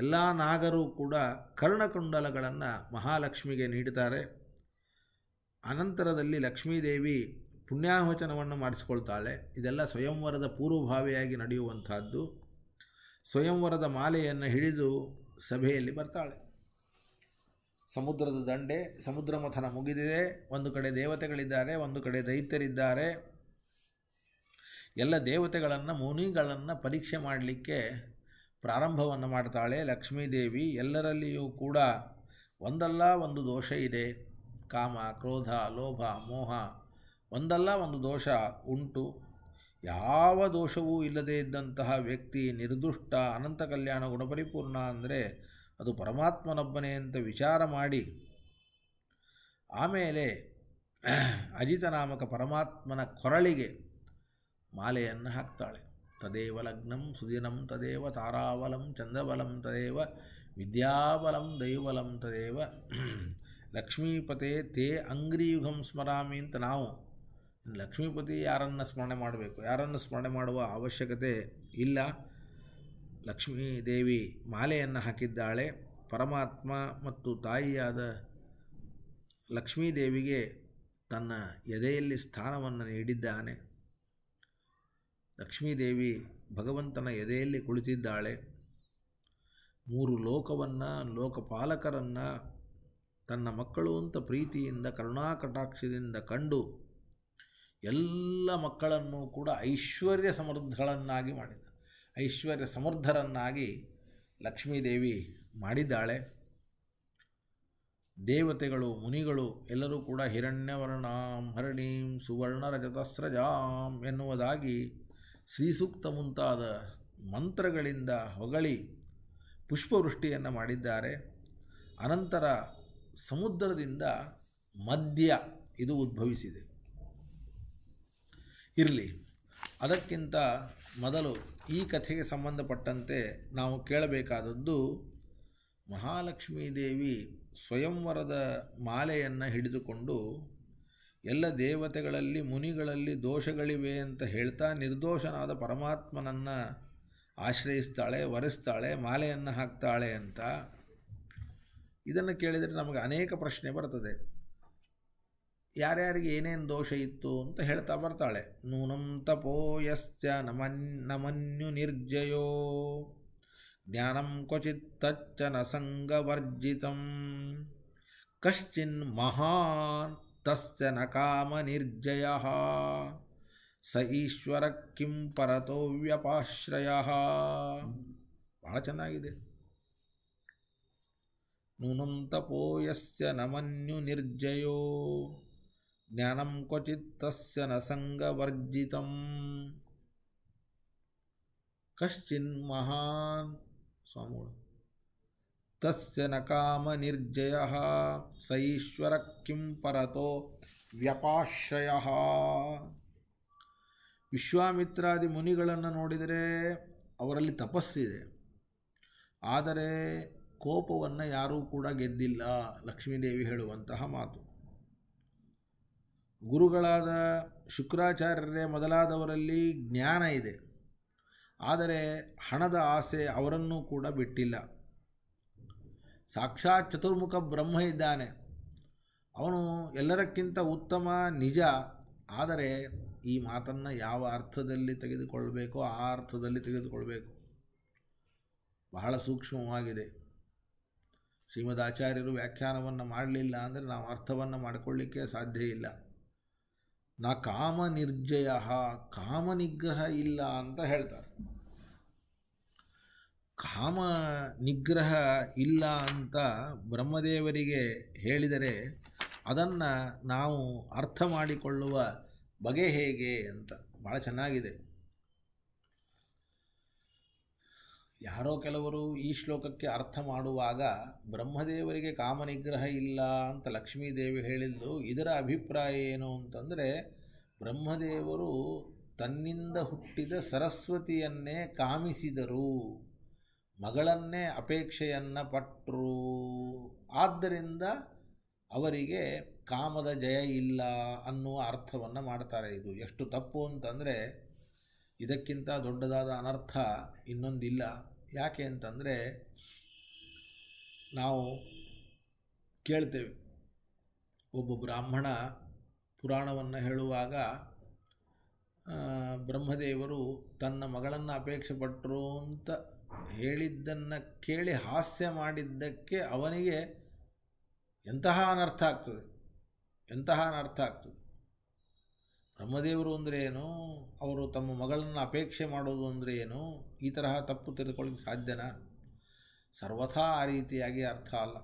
ಎಲ್ಲ ನಾಗರೂ ಕೂಡ ಕರ್ಣಕುಂಡಲಗಳನ್ನು ಮಹಾಲಕ್ಷ್ಮಿಗೆ ನೀಡುತ್ತಾರೆ ಅನಂತರದಲ್ಲಿ ಲಕ್ಷ್ಮೀದೇವಿ ಪುಣ್ಯಾವಚನವನ್ನು ಮಾಡಿಸ್ಕೊಳ್ತಾಳೆ ಇದೆಲ್ಲ ಸ್ವಯಂವರದ ಪೂರ್ವಭಾವಿಯಾಗಿ ನಡೆಯುವಂಥದ್ದು ಸ್ವಯಂವರದ ಮಾಲೆಯನ್ನು ಹಿಡಿದು ಸಭೆಯಲ್ಲಿ ಬರ್ತಾಳೆ ಸಮುದ್ರದ ದಂಡೆ ಸಮುದ್ರ ಮಥನ ಮುಗಿದಿದೆ ಒಂದು ಕಡೆ ದೇವತೆಗಳಿದ್ದಾರೆ ಒಂದು ಕಡೆ ದೈತ್ಯರಿದ್ದಾರೆ ಎಲ್ಲ ದೇವತೆಗಳನ್ನು ಮುನಿಗಳನ್ನು ಪರೀಕ್ಷೆ ಮಾಡಲಿಕ್ಕೆ ಪ್ರಾರಂಭವನ್ನು ಮಾಡ್ತಾಳೆ ಲಕ್ಷ್ಮೀದೇವಿ ಎಲ್ಲರಲ್ಲಿಯೂ ಕೂಡ ಒಂದಲ್ಲ ಒಂದು ದೋಷ ಇದೆ ಕಾಮ ಕ್ರೋಧ ಲೋಭ ಮೋಹ ಒಂದಲ್ಲ ಒಂದು ದೋಷ ಉಂಟು ಯಾವ ದೋಷವೂ ಇಲ್ಲದೇ ಇದ್ದಂತಹ ವ್ಯಕ್ತಿ ನಿರ್ದುಷ್ಟ ಅನಂತ ಕಲ್ಯಾಣ ಗುಣಪರಿಪೂರ್ಣ ಅಂದರೆ ಅದು ಪರಮಾತ್ಮನೊಬ್ಬನೇ ಅಂತ ವಿಚಾರ ಮಾಡಿ ಆಮೇಲೆ ಅಜಿತನಾಮಕ ಪರಮಾತ್ಮನ ಕೊರಳಿಗೆ ಮಾಲೆಯನ್ನು ಹಾಕ್ತಾಳೆ ತದೇವ ಲಗ್ನಂ ಸುದಿನಂ ತದೇವ ತಾರಾವಲಂ ಚಂದ್ರಬಲಂ ತದೇವ ವಿದ್ಯಾಬಲಂ ದೈವಲಂ ತದೇವ ಲಕ್ಷ್ಮೀಪತೆ ತೇ ಅಂಗ್ರೀಯುಗಂ ಸ್ಮರಾಮಿ ಅಂತ ನಾವು ಲಕ್ಷ್ಮೀಪತಿ ಯಾರನ್ನು ಸ್ಮರಣೆ ಮಾಡಬೇಕು ಯಾರನ್ನು ಸ್ಮರಣೆ ಮಾಡುವ ಅವಶ್ಯಕತೆ ಇಲ್ಲ ಲಕ್ಷ್ಮೀ ದೇವಿ ಮಾಲೆಯನ್ನು ಹಾಕಿದ್ದಾಳೆ ಪರಮಾತ್ಮ ಮತ್ತು ತಾಯಿಯಾದ ಲಕ್ಷ್ಮೀದೇವಿಗೆ ತನ್ನ ಎದೆಯಲ್ಲಿ ಸ್ಥಾನವನ್ನು ನೀಡಿದ್ದಾನೆ ಲಕ್ಷ್ಮೀದೇವಿ ಭಗವಂತನ ಎದೆಯಲ್ಲಿ ಕುಳಿತಿದ್ದಾಳೆ ಮೂರು ಲೋಕವನ್ನು ಲೋಕಪಾಲಕರನ್ನು ತನ್ನ ಮಕ್ಕಳು ಅಂತ ಪ್ರೀತಿಯಿಂದ ಕರುಣಾಕಟಾಕ್ಷದಿಂದ ಕಂಡು ಎಲ್ಲ ಮಕ್ಕಳನ್ನು ಕೂಡ ಐಶ್ವರ್ಯ ಸಮೃದ್ಧಗಳನ್ನಾಗಿ ಮಾಡಿದ ಐಶ್ವರ್ಯ ಸಮೃದ್ಧರನ್ನಾಗಿ ಲಕ್ಷ್ಮೀದೇವಿ ಮಾಡಿದ್ದಾಳೆ ದೇವತೆಗಳು ಮುನಿಗಳು ಎಲ್ಲರೂ ಕೂಡ ಹಿರಣ್ಯವರ್ಣಾಂ ಹರಣೀಂ ಸುವರ್ಣ ರಜತಸ್ರಜಾಂ ಎನ್ನುವುದಾಗಿ ಶ್ರೀಸೂಕ್ತ ಮುಂತಾದ ಮಂತ್ರಗಳಿಂದ ಹೊಗಳಿ ಪುಷ್ಪವೃಷ್ಟಿಯನ್ನು ಮಾಡಿದ್ದಾರೆ ಅನಂತರ ಸಮುದ್ರದಿಂದ ಮದ್ಯ ಇದು ಉದ್ಭವಿಸಿದೆ ಇರಲಿ ಅದಕ್ಕಿಂತ ಮೊದಲು ಈ ಕಥೆಗೆ ಸಂಬಂಧಪಟ್ಟಂತೆ ನಾವು ಕೇಳಬೇಕಾದದ್ದು ಮಹಾಲಕ್ಷ್ಮೀ ದೇವಿ ಸ್ವಯಂವರದ ಮಾಲೆಯನ್ನು ಹಿಡಿದುಕೊಂಡು ಎಲ್ಲ ದೇವತೆಗಳಲ್ಲಿ ಮುನಿಗಳಲ್ಲಿ ದೋಷಗಳಿವೆ ಅಂತ ಹೇಳ್ತಾ ನಿರ್ದೋಷನಾದ ಪರಮಾತ್ಮನನ್ನು ಆಶ್ರಯಿಸ್ತಾಳೆ ವರೆಸ್ತಾಳೆ ಮಾಲೆಯನ್ನು ಹಾಕ್ತಾಳೆ ಅಂತ ಇದನ್ನು ಕೇಳಿದರೆ ನಮಗೆ ಅನೇಕ ಪ್ರಶ್ನೆ ಬರ್ತದೆ ಯಾರ್ಯಾರಿಗೆ ಏನೇನು ದೋಷ ಇತ್ತು ಅಂತ ಹೇಳ್ತಾ ಬರ್ತಾಳೆ ನೂನಂ ತಪೋಯಸ್ಯ ನಮನ್ ನಮನ್ಯು ನಿರ್ಜಯೋ ಜ್ಞಾನಂ ಕ್ವಚಿತ್ ತಚ್ಚನ ಸಂಗವರ್ಜಿತಂ ಕಶ್ಚಿನ್ ಮಹಾನ್ ತಸ್ಯ ಕಾಮ ನಿರ್ಜಯ ಸ ಈಶ್ವರ ಕಿಂ ಪರತೋ ವ್ಯಪಾಶ್ರಯ ಭಾಳ ಚೆನ್ನಾಗಿದೆ ನೂನಂ ತಪೋಯಸ್ಯ ನಮನ್ಯು ನಿರ್ಜಯೋ ಜ್ಞಾನಂ ಕ್ವಚಿತ್ ತಸ್ಯ ನ ಕಶ್ಚಿನ್ ಮಹಾನ್ ಸ್ವಾಮಿಗಳು ತಸ್ಯ ನ ನಿರ್ಜಯ ಸ ಈಶ್ವರ ಕಿಂ ಪರತೋ ವ್ಯಪಾಶ್ರಯ ವಿಶ್ವಾಮಿತ್ರಾದಿ ಮುನಿಗಳನ್ನು ನೋಡಿದರೆ ಅವರಲ್ಲಿ ತಪಸ್ಸಿದೆ ಆದರೆ ಕೋಪವನ್ನು ಯಾರೂ ಕೂಡ ಗೆದ್ದಿಲ್ಲ ಲಕ್ಷ್ಮೀದೇವಿ ಹೇಳುವಂತಹ ಮಾತು ಗುರುಗಳಾದ ಶುಕ್ರಾಚಾರ್ಯರೇ ಮೊದಲಾದವರಲ್ಲಿ ಜ್ಞಾನ ಇದೆ ಆದರೆ ಹಣದ ಆಸೆ ಅವರನ್ನು ಕೂಡ ಬಿಟ್ಟಿಲ್ಲ ಸಾಕ್ಷಾತ್ ಚತುರ್ಮುಖ ಬ್ರಹ್ಮ ಇದ್ದಾನೆ ಅವನು ಎಲ್ಲರಕ್ಕಿಂತ ಉತ್ತಮ ನಿಜ ಆದರೆ ಈ ಮಾತನ್ನು ಯಾವ ಅರ್ಥದಲ್ಲಿ ತೆಗೆದುಕೊಳ್ಳಬೇಕೋ ಆ ಅರ್ಥದಲ್ಲಿ ತೆಗೆದುಕೊಳ್ಬೇಕು ಬಹಳ ಸೂಕ್ಷ್ಮವಾಗಿದೆ ಶ್ರೀಮದ್ ಆಚಾರ್ಯರು ವ್ಯಾಖ್ಯಾನವನ್ನು ಮಾಡಲಿಲ್ಲ ಅಂದರೆ ನಾವು ಅರ್ಥವನ್ನು ಮಾಡಿಕೊಳ್ಳಿಕ್ಕೆ ಸಾಧ್ಯ ಇಲ್ಲ ನ ಕಾಮ ನಿರ್ಜಯ ನಿಗ್ರಹ ಇಲ್ಲ ಅಂತ ಹೇಳ್ತಾರೆ ಕಾಮ ನಿಗ್ರಹ ಇಲ್ಲ ಅಂತ ಬ್ರಹ್ಮದೇವರಿಗೆ ಹೇಳಿದರೆ ಅದನ್ನು ನಾವು ಅರ್ಥ ಮಾಡಿಕೊಳ್ಳುವ ಬಗೆ ಹೇಗೆ ಅಂತ ಭಾಳ ಚೆನ್ನಾಗಿದೆ ಯಾರೋ ಕೆಲವರು ಈ ಶ್ಲೋಕಕ್ಕೆ ಅರ್ಥ ಮಾಡುವಾಗ ಬ್ರಹ್ಮದೇವರಿಗೆ ಕಾಮನಿಗ್ರಹ ಇಲ್ಲ ಅಂತ ಲಕ್ಷ್ಮೀದೇವಿ ಹೇಳಿದ್ದು ಇದರ ಅಭಿಪ್ರಾಯ ಏನು ಅಂತಂದರೆ ಬ್ರಹ್ಮದೇವರು ತನ್ನಿಂದ ಹುಟ್ಟಿದ ಸರಸ್ವತಿಯನ್ನೇ ಕಾಮಿಸಿದರು ಮಗಳನ್ನೇ ಅಪೇಕ್ಷೆಯನ್ನು ಪಟ್ಟರು ಆದ್ದರಿಂದ ಅವರಿಗೆ ಕಾಮದ ಜಯ ಇಲ್ಲ ಅನ್ನುವ ಅರ್ಥವನ್ನು ಮಾಡ್ತಾರೆ ಇದು ಎಷ್ಟು ತಪ್ಪು ಅಂತಂದರೆ ಇದಕ್ಕಿಂತ ದೊಡ್ಡದಾದ ಅನರ್ಥ ಇನ್ನೊಂದಿಲ್ಲ ಯಾಕೆ ಅಂತಂದರೆ ನಾವು ಕೇಳ್ತೇವೆ ಒಬ್ಬ ಬ್ರಾಹ್ಮಣ ಪುರಾಣವನ್ನು ಹೇಳುವಾಗ ಬ್ರಹ್ಮದೇವರು ತನ್ನ ಮಗಳನ್ನು ಅಪೇಕ್ಷೆ ಪಟ್ಟರು ಅಂತ ಹೇಳಿದ್ದನ್ನು ಕೇಳಿ ಹಾಸ್ಯ ಮಾಡಿದ್ದಕ್ಕೆ ಅವನಿಗೆ ಎಂತಹ ಅನರ್ಥ ಆಗ್ತದೆ ಎಂತಹ ಅನರ್ಥ ಆಗ್ತದೆ ಬ್ರಹ್ಮದೇವರು ಅಂದರೆ ಏನು ಅವರು ತಮ್ಮ ಮಗಳನ್ನು ಅಪೇಕ್ಷೆ ಮಾಡೋದು ಅಂದರೆ ಏನು ಈ ತರಹ ತಪ್ಪು ತೆಗೆದುಕೊಳ್ಳಿಕ್ಕೆ ಸಾಧ್ಯನಾ ಸರ್ವಥಾ ಆ ರೀತಿಯಾಗಿ ಅರ್ಥ ಅಲ್ಲ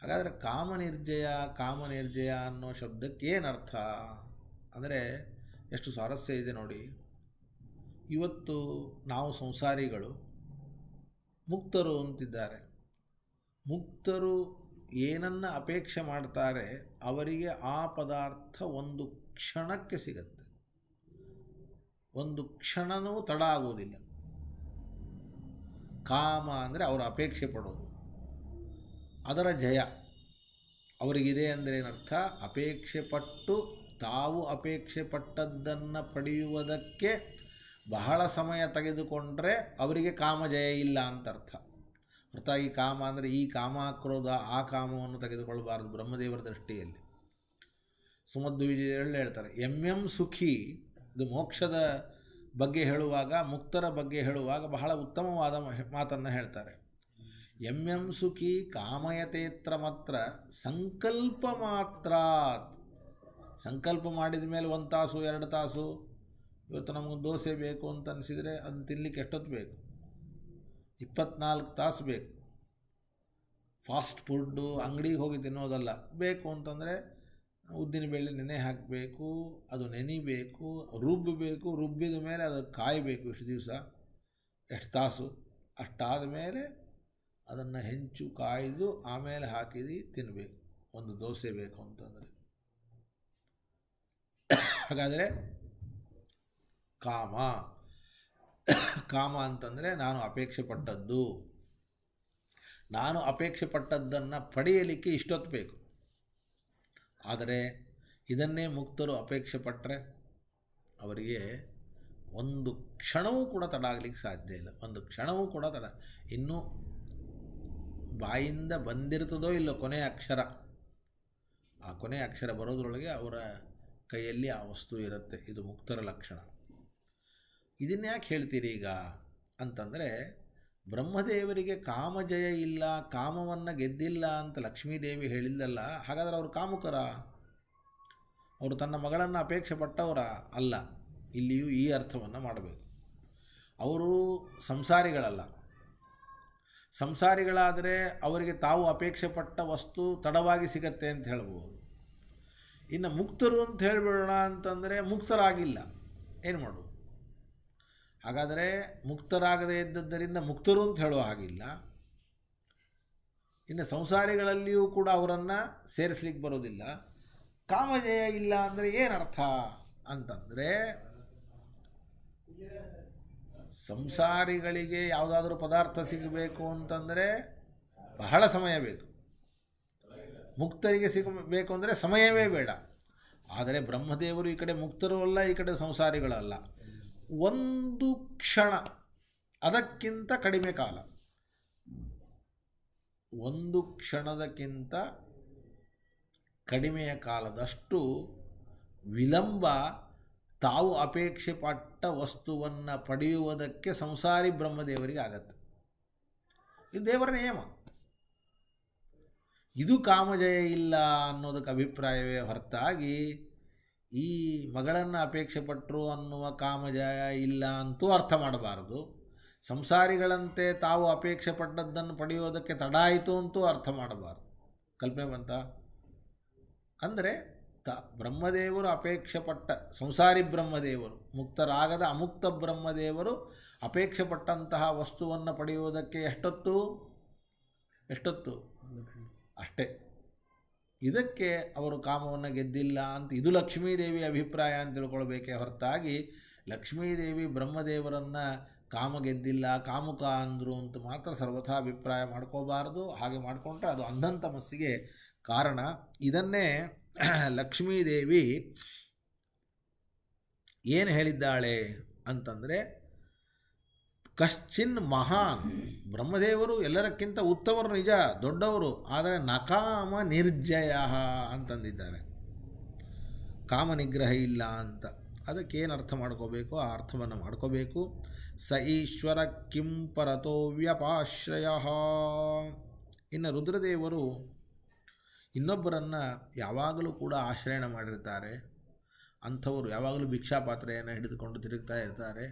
ಹಾಗಾದರೆ ಕಾಮನಿರ್ಜಯ ಕಾಮನಿರ್ಜಯ ಅನ್ನೋ ಶಬ್ದಕ್ಕೆ ಏನು ಅರ್ಥ ಅಂದರೆ ಎಷ್ಟು ಸ್ವಾರಸ್ಯ ಇದೆ ನೋಡಿ ಇವತ್ತು ನಾವು ಸಂಸಾರಿಗಳು ಮುಕ್ತರು ಅಂತಿದ್ದಾರೆ ಮುಕ್ತರು ಏನನ್ನು ಅಪೇಕ್ಷೆ ಮಾಡ್ತಾರೆ ಅವರಿಗೆ ಆ ಪದಾರ್ಥ ಒಂದು ಕ್ಷಣಕ್ಕೆ ಸಿಗತ್ತೆ ಒಂದು ಕ್ಷಣನೂ ತಡ ಆಗುವುದಿಲ್ಲ ಕಾಮ ಅಂದರೆ ಅವರು ಅಪೇಕ್ಷೆ ಪಡೋದು ಅದರ ಜಯ ಅವರಿಗಿದೆ ಅಂದರೆ ಏನರ್ಥ ಅಪೇಕ್ಷೆ ಪಟ್ಟು ತಾವು ಅಪೇಕ್ಷೆ ಪಟ್ಟದ್ದನ್ನು ಪಡೆಯುವುದಕ್ಕೆ ಬಹಳ ಸಮಯ ತೆಗೆದುಕೊಂಡರೆ ಅವರಿಗೆ ಕಾಮ ಜಯ ಇಲ್ಲ ಅಂತ ಅರ್ಥ ಈ ಕಾಮ ಅಂದರೆ ಈ ಕಾಮ ಕ್ರೋಧ ಆ ಕಾಮವನ್ನು ತೆಗೆದುಕೊಳ್ಳಬಾರದು ಬ್ರಹ್ಮದೇವರ ದೃಷ್ಟಿಯಲ್ಲಿ ಸುಮಧ್ವ ವಿಜಯರಲ್ಲಿ ಹೇಳ್ತಾರೆ ಎಂ ಎಂ ಸುಖಿ ಇದು ಮೋಕ್ಷದ ಬಗ್ಗೆ ಹೇಳುವಾಗ ಮುಕ್ತರ ಬಗ್ಗೆ ಹೇಳುವಾಗ ಬಹಳ ಉತ್ತಮವಾದ ಮಾತನ್ನು ಹೇಳ್ತಾರೆ ಎಂ ಎಂ ಸುಖಿ ಕಾಮಯತೇತ್ರ ಮಾತ್ರ ಸಂಕಲ್ಪ ಮಾತ್ರ ಸಂಕಲ್ಪ ಮಾಡಿದ ಮೇಲೆ ಒಂದು ತಾಸು ಎರಡು ತಾಸು ಇವತ್ತು ನಮಗೆ ದೋಸೆ ಬೇಕು ಅಂತ ಅನಿಸಿದರೆ ಅದನ್ನು ತಿನ್ನಲಿಕ್ಕೆ ಎಷ್ಟೊತ್ತು ಬೇಕು ಇಪ್ಪತ್ನಾಲ್ಕು ತಾಸು ಬೇಕು ಫಾಸ್ಟ್ ಫುಡ್ಡು ಅಂಗಡಿಗೆ ಹೋಗಿ ತಿನ್ನೋದಲ್ಲ ಬೇಕು ಅಂತಂದರೆ ಉದ್ದಿನ ಬೇಳೆ ನೆನೆ ಹಾಕಬೇಕು ಅದು ನೆನಿಬೇಕು ರುಬ್ಬಬೇಕು ರುಬ್ಬಿದ ಮೇಲೆ ಅದು ಕಾಯಬೇಕು ಇಷ್ಟು ದಿವಸ ಎಷ್ಟು ತಾಸು ಅಷ್ಟಾದ ಮೇಲೆ ಅದನ್ನು ಹೆಂಚು ಕಾಯ್ದು ಆಮೇಲೆ ಹಾಕಿದು ತಿನ್ನಬೇಕು ಒಂದು ದೋಸೆ ಬೇಕು ಅಂತಂದರೆ ಹಾಗಾದರೆ ಕಾಮ ಕಾಮ ಅಂತಂದರೆ ನಾನು ಅಪೇಕ್ಷೆ ಪಟ್ಟದ್ದು ನಾನು ಅಪೇಕ್ಷೆ ಪಟ್ಟದ್ದನ್ನು ಪಡೆಯಲಿಕ್ಕೆ ಇಷ್ಟೊತ್ತು ಬೇಕು ಆದರೆ ಇದನ್ನೇ ಮುಕ್ತರು ಅಪೇಕ್ಷೆ ಪಟ್ಟರೆ ಅವರಿಗೆ ಒಂದು ಕ್ಷಣವೂ ಕೂಡ ತಡ ಆಗಲಿಕ್ಕೆ ಸಾಧ್ಯ ಇಲ್ಲ ಒಂದು ಕ್ಷಣವೂ ಕೂಡ ತಡ ಇನ್ನೂ ಬಾಯಿಂದ ಬಂದಿರ್ತದೋ ಇಲ್ಲೋ ಕೊನೆಯ ಅಕ್ಷರ ಆ ಕೊನೆಯ ಅಕ್ಷರ ಬರೋದ್ರೊಳಗೆ ಅವರ ಕೈಯಲ್ಲಿ ಆ ವಸ್ತು ಇರುತ್ತೆ ಇದು ಮುಕ್ತರ ಲಕ್ಷಣ ಇದನ್ನ ಯಾಕೆ ಹೇಳ್ತೀರಿ ಈಗ ಅಂತಂದರೆ ಬ್ರಹ್ಮದೇವರಿಗೆ ಕಾಮಜಯ ಇಲ್ಲ ಕಾಮವನ್ನು ಗೆದ್ದಿಲ್ಲ ಅಂತ ಲಕ್ಷ್ಮೀದೇವಿ ಹೇಳಿದ್ದಲ್ಲ ಹಾಗಾದರೆ ಅವರು ಕಾಮುಕರ ಅವರು ತನ್ನ ಮಗಳನ್ನು ಅಪೇಕ್ಷೆ ಪಟ್ಟವರ ಅಲ್ಲ ಇಲ್ಲಿಯೂ ಈ ಅರ್ಥವನ್ನು ಮಾಡಬೇಕು ಅವರು ಸಂಸಾರಿಗಳಲ್ಲ ಸಂಸಾರಿಗಳಾದರೆ ಅವರಿಗೆ ತಾವು ಅಪೇಕ್ಷೆ ಪಟ್ಟ ವಸ್ತು ತಡವಾಗಿ ಸಿಗತ್ತೆ ಅಂತ ಹೇಳ್ಬೋದು ಇನ್ನು ಮುಕ್ತರು ಅಂತ ಹೇಳಿಬಿಡೋಣ ಅಂತಂದರೆ ಮುಕ್ತರಾಗಿಲ್ಲ ಏನು ಮಾಡೋದು ಹಾಗಾದರೆ ಮುಕ್ತರಾಗದೇ ಇದ್ದದ್ದರಿಂದ ಮುಕ್ತರು ಅಂತ ಹೇಳೋ ಹಾಗಿಲ್ಲ ಇನ್ನು ಸಂಸಾರಿಗಳಲ್ಲಿಯೂ ಕೂಡ ಅವರನ್ನು ಸೇರಿಸ್ಲಿಕ್ಕೆ ಬರೋದಿಲ್ಲ ಕಾಮಜಯ ಇಲ್ಲ ಅಂದರೆ ಏನರ್ಥ ಅಂತಂದರೆ ಸಂಸಾರಿಗಳಿಗೆ ಯಾವುದಾದ್ರೂ ಪದಾರ್ಥ ಸಿಗಬೇಕು ಅಂತಂದರೆ ಬಹಳ ಸಮಯ ಬೇಕು ಮುಕ್ತರಿಗೆ ಸಿಗಬೇಕು ಅಂದರೆ ಸಮಯವೇ ಬೇಡ ಆದರೆ ಬ್ರಹ್ಮದೇವರು ಈ ಕಡೆ ಮುಕ್ತರು ಅಲ್ಲ ಈ ಕಡೆ ಸಂಸಾರಿಗಳಲ್ಲ ಒಂದು ಕ್ಷಣ ಅದಕ್ಕಿಂತ ಕಡಿಮೆ ಕಾಲ ಒಂದು ಕ್ಷಣದಕ್ಕಿಂತ ಕಡಿಮೆಯ ಕಾಲದಷ್ಟು ವಿಳಂಬ ತಾವು ಅಪೇಕ್ಷೆ ಪಟ್ಟ ವಸ್ತುವನ್ನು ಪಡೆಯುವುದಕ್ಕೆ ಸಂಸಾರಿ ಬ್ರಹ್ಮದೇವರಿಗೆ ಆಗತ್ತೆ ಇದು ದೇವರ ನಿಯಮ ಇದು ಕಾಮಜಯ ಇಲ್ಲ ಅನ್ನೋದಕ್ಕೆ ಅಭಿಪ್ರಾಯವೇ ಹೊರತಾಗಿ ಈ ಮಗಳನ್ನು ಅಪೇಕ್ಷೆ ಪಟ್ಟರು ಅನ್ನುವ ಕಾಮಜಾಯ ಇಲ್ಲ ಅಂತೂ ಅರ್ಥ ಮಾಡಬಾರದು ಸಂಸಾರಿಗಳಂತೆ ತಾವು ಅಪೇಕ್ಷೆ ಪಟ್ಟದ್ದನ್ನು ಪಡೆಯೋದಕ್ಕೆ ತಡ ಆಯಿತು ಅಂತೂ ಅರ್ಥ ಮಾಡಬಾರ್ದು ಕಲ್ಪನೆ ಬಂತ ಅಂದರೆ ತ ಬ್ರಹ್ಮದೇವರು ಅಪೇಕ್ಷೆ ಪಟ್ಟ ಸಂಸಾರಿ ಬ್ರಹ್ಮದೇವರು ಮುಕ್ತರಾಗದ ಅಮುಕ್ತ ಬ್ರಹ್ಮದೇವರು ಅಪೇಕ್ಷೆ ಪಟ್ಟಂತಹ ವಸ್ತುವನ್ನು ಪಡೆಯುವುದಕ್ಕೆ ಎಷ್ಟೊತ್ತು ಎಷ್ಟೊತ್ತು ಅಷ್ಟೇ ಇದಕ್ಕೆ ಅವರು ಕಾಮವನ್ನು ಗೆದ್ದಿಲ್ಲ ಅಂತ ಇದು ಲಕ್ಷ್ಮೀದೇವಿ ಅಭಿಪ್ರಾಯ ಅಂತ ತಿಳ್ಕೊಳ್ಬೇಕೇ ಹೊರತಾಗಿ ಲಕ್ಷ್ಮೀದೇವಿ ಬ್ರಹ್ಮದೇವರನ್ನು ಕಾಮ ಗೆದ್ದಿಲ್ಲ ಕಾಮುಕ ಅಂದರು ಅಂತ ಮಾತ್ರ ಸರ್ವಥಾ ಅಭಿಪ್ರಾಯ ಮಾಡ್ಕೋಬಾರದು ಹಾಗೆ ಮಾಡಿಕೊಂಡ್ರೆ ಅದು ಅಂಧಂತ ತಮಸ್ಸಿಗೆ ಕಾರಣ ಇದನ್ನೇ (clears throat) ಲಕ್ಷ್ಮೀದೇವಿ ಏನು ಹೇಳಿದ್ದಾಳೆ ಅಂತಂದರೆ ಕಶ್ಚಿನ್ ಮಹಾನ್ ಬ್ರಹ್ಮದೇವರು ಎಲ್ಲರಕ್ಕಿಂತ ಉತ್ತಮರು ನಿಜ ದೊಡ್ಡವರು ಆದರೆ ನಕಾಮ ನಿರ್ಜಯ ಅಂತಂದಿದ್ದಾರೆ ಕಾಮ ನಿಗ್ರಹ ಇಲ್ಲ ಅಂತ ಅದಕ್ಕೇನು ಅರ್ಥ ಮಾಡ್ಕೋಬೇಕು ಆ ಅರ್ಥವನ್ನು ಮಾಡ್ಕೋಬೇಕು ಸ ಈಶ್ವರ ಕಿಂ ವ್ಯಪಾಶ್ರಯ ಇನ್ನು ರುದ್ರದೇವರು ಇನ್ನೊಬ್ಬರನ್ನು ಯಾವಾಗಲೂ ಕೂಡ ಆಶ್ರಯಣ ಮಾಡಿರ್ತಾರೆ ಅಂಥವರು ಯಾವಾಗಲೂ ಭಿಕ್ಷಾಪಾತ್ರೆಯನ್ನು ಹಿಡಿದುಕೊಂಡು ತಿರುಗ್ತಾ ಇರ್ತಾರೆ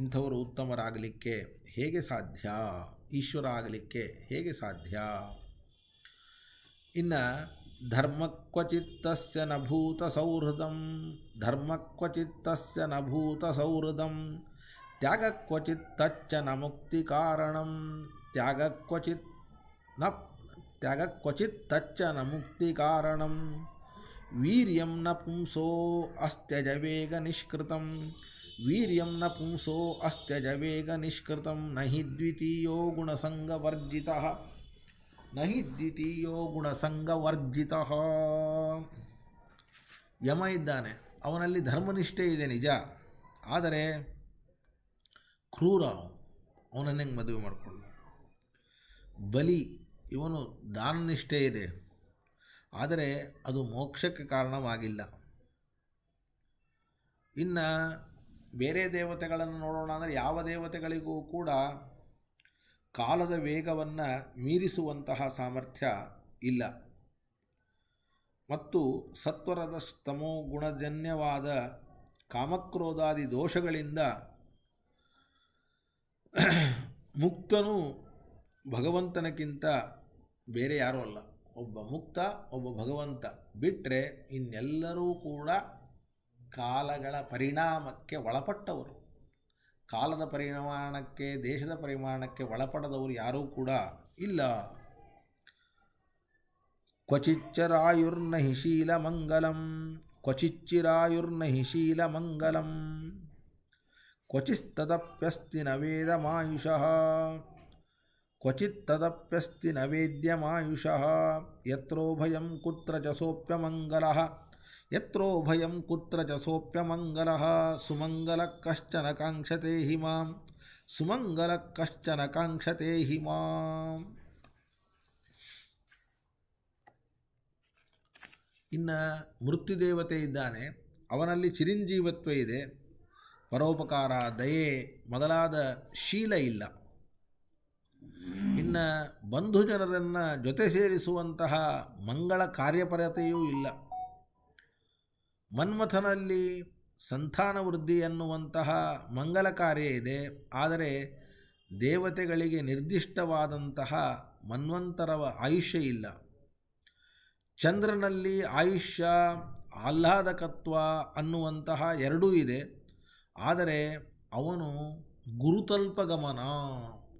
ಇಂಥವರು ಉತ್ತಮರಾಗಲಿಕ್ಕೆ ಹೇಗೆ ಸಾಧ್ಯ ಈಶ್ವರ ಆಗಲಿಕ್ಕೆ ಹೇಗೆ ಸಾಧ್ಯ ಇನ್ನು ಧರ್ಮಕ್ವಚಿತ್ತಸ್ಯ ನಭೂತ ಸೌಹೃದಂ ಧರ್ಮಕ್ವಚಿತ್ತಸ್ಯ ನಭೂತ ಸೌಹೃದಂ ತ್ಯಾಗಕ್ವಚಿತ್ತಚ್ಚ ನ ಮುಕ್ತಿ ಕಾರಣಂ ತ್ಯಾಗಕ್ವಚಿತ್ ನ ತ್ಯಾಗಕ್ವಚಿತ್ತಚ್ಚ ನ ಮುಕ್ತಿ ಕಾರಣಂ ವೀರ್ಯಂ ನ ಪುಂಸೋ ಅಸ್ತ್ಯಜ ವೇಗ ನಿಷ್ಕೃತಂ ವೀರ್ಯಂ ನ ಪುಂಸೋ ಅಸ್ತ್ಯಜ ವೇಗ ನಿಷ್ಕೃತಂ ನಹಿ ದ್ವಿತೀಯೋ ಗುಣಸಂಗವರ್ಜಿತ ನಹಿ ದ್ವಿತೀಯೋ ಗುಣಸಂಗವರ್ಜಿತ ಯಮ ಇದ್ದಾನೆ ಅವನಲ್ಲಿ ಧರ್ಮನಿಷ್ಠೆ ಇದೆ ನಿಜ ಆದರೆ ಕ್ರೂರ ಅವನನ್ನು ಹೆಂಗೆ ಮದುವೆ ಮಾಡಿಕೊಳ್ಳ ಬಲಿ ಇವನು ದಾನನಿಷ್ಠೆ ಇದೆ ಆದರೆ ಅದು ಮೋಕ್ಷಕ್ಕೆ ಕಾರಣವಾಗಿಲ್ಲ ಇನ್ನು ಬೇರೆ ದೇವತೆಗಳನ್ನು ನೋಡೋಣ ಅಂದರೆ ಯಾವ ದೇವತೆಗಳಿಗೂ ಕೂಡ ಕಾಲದ ವೇಗವನ್ನು ಮೀರಿಸುವಂತಹ ಸಾಮರ್ಥ್ಯ ಇಲ್ಲ ಮತ್ತು ಸತ್ವರದ ತಮೋ ಗುಣಜನ್ಯವಾದ ಕಾಮಕ್ರೋಧಾದಿ ದೋಷಗಳಿಂದ ಮುಕ್ತನು ಭಗವಂತನಕ್ಕಿಂತ ಬೇರೆ ಯಾರೂ ಅಲ್ಲ ಒಬ್ಬ ಮುಕ್ತ ಒಬ್ಬ ಭಗವಂತ ಬಿಟ್ಟರೆ ಇನ್ನೆಲ್ಲರೂ ಕೂಡ ಕಾಲಗಳ ಪರಿಣಾಮಕ್ಕೆ ಒಳಪಟ್ಟವರು ಕಾಲದ ಪರಿಮಾಣಕ್ಕೆ ದೇಶದ ಪರಿಮಾಣಕ್ಕೆ ಒಳಪಡದವರು ಯಾರೂ ಕೂಡ ಇಲ್ಲ ಮಂಗಲಂ ಕ್ವಚಿಚ್ಚಿರಾಯುರ್ನ ಹಿಶೀಲ ಮಂಗಲಂ ಕ್ವಚಿಸ್ತದಪ್ಯಸ್ತಿ ತದಪ್ಯಸ್ತಿ ಕ್ವಚಿತ್ತದಪ್ಯಸ್ತಿ ನವೇದ್ಯಮಾಯುಷಃ ಯತ್ರೋಭಯಂ ಕುತ್ರ ಚ ಯತ್ರೋ ಭಯಂ ಕುತ್ರ ಚ ಸೋಪ್ಯಮಂಗಲ ಸುಮಂಗಲ ಕಶ್ಚನ ಕಾಂಕ್ಷತೆ ಹಿಮಾಂ ಸುಮಂಗಲ ಕಶ್ಚನ ಕಾಂಕ್ಷತೆ ಹಿಮಾಂ ಇನ್ನು ಮೃತ್ಯುದೇವತೆ ಇದ್ದಾನೆ ಅವನಲ್ಲಿ ಚಿರಂಜೀವತ್ವ ಇದೆ ಪರೋಪಕಾರ ದಯೆ ಮೊದಲಾದ ಶೀಲ ಇಲ್ಲ ಇನ್ನು ಬಂಧುಜನರನ್ನು ಜೊತೆ ಸೇರಿಸುವಂತಹ ಮಂಗಳ ಕಾರ್ಯಪರತೆಯೂ ಇಲ್ಲ ಮನ್ಮಥನಲ್ಲಿ ಸಂತಾನ ವೃದ್ಧಿ ಎನ್ನುವಂತಹ ಮಂಗಲ ಕಾರ್ಯ ಇದೆ ಆದರೆ ದೇವತೆಗಳಿಗೆ ನಿರ್ದಿಷ್ಟವಾದಂತಹ ಮನ್ವಂತರವ ಆಯುಷ್ಯ ಇಲ್ಲ ಚಂದ್ರನಲ್ಲಿ ಆಯುಷ್ಯ ಆಹ್ಲಾದಕತ್ವ ಅನ್ನುವಂತಹ ಎರಡೂ ಇದೆ ಆದರೆ ಅವನು ಗುರುತಲ್ಪಗಮನ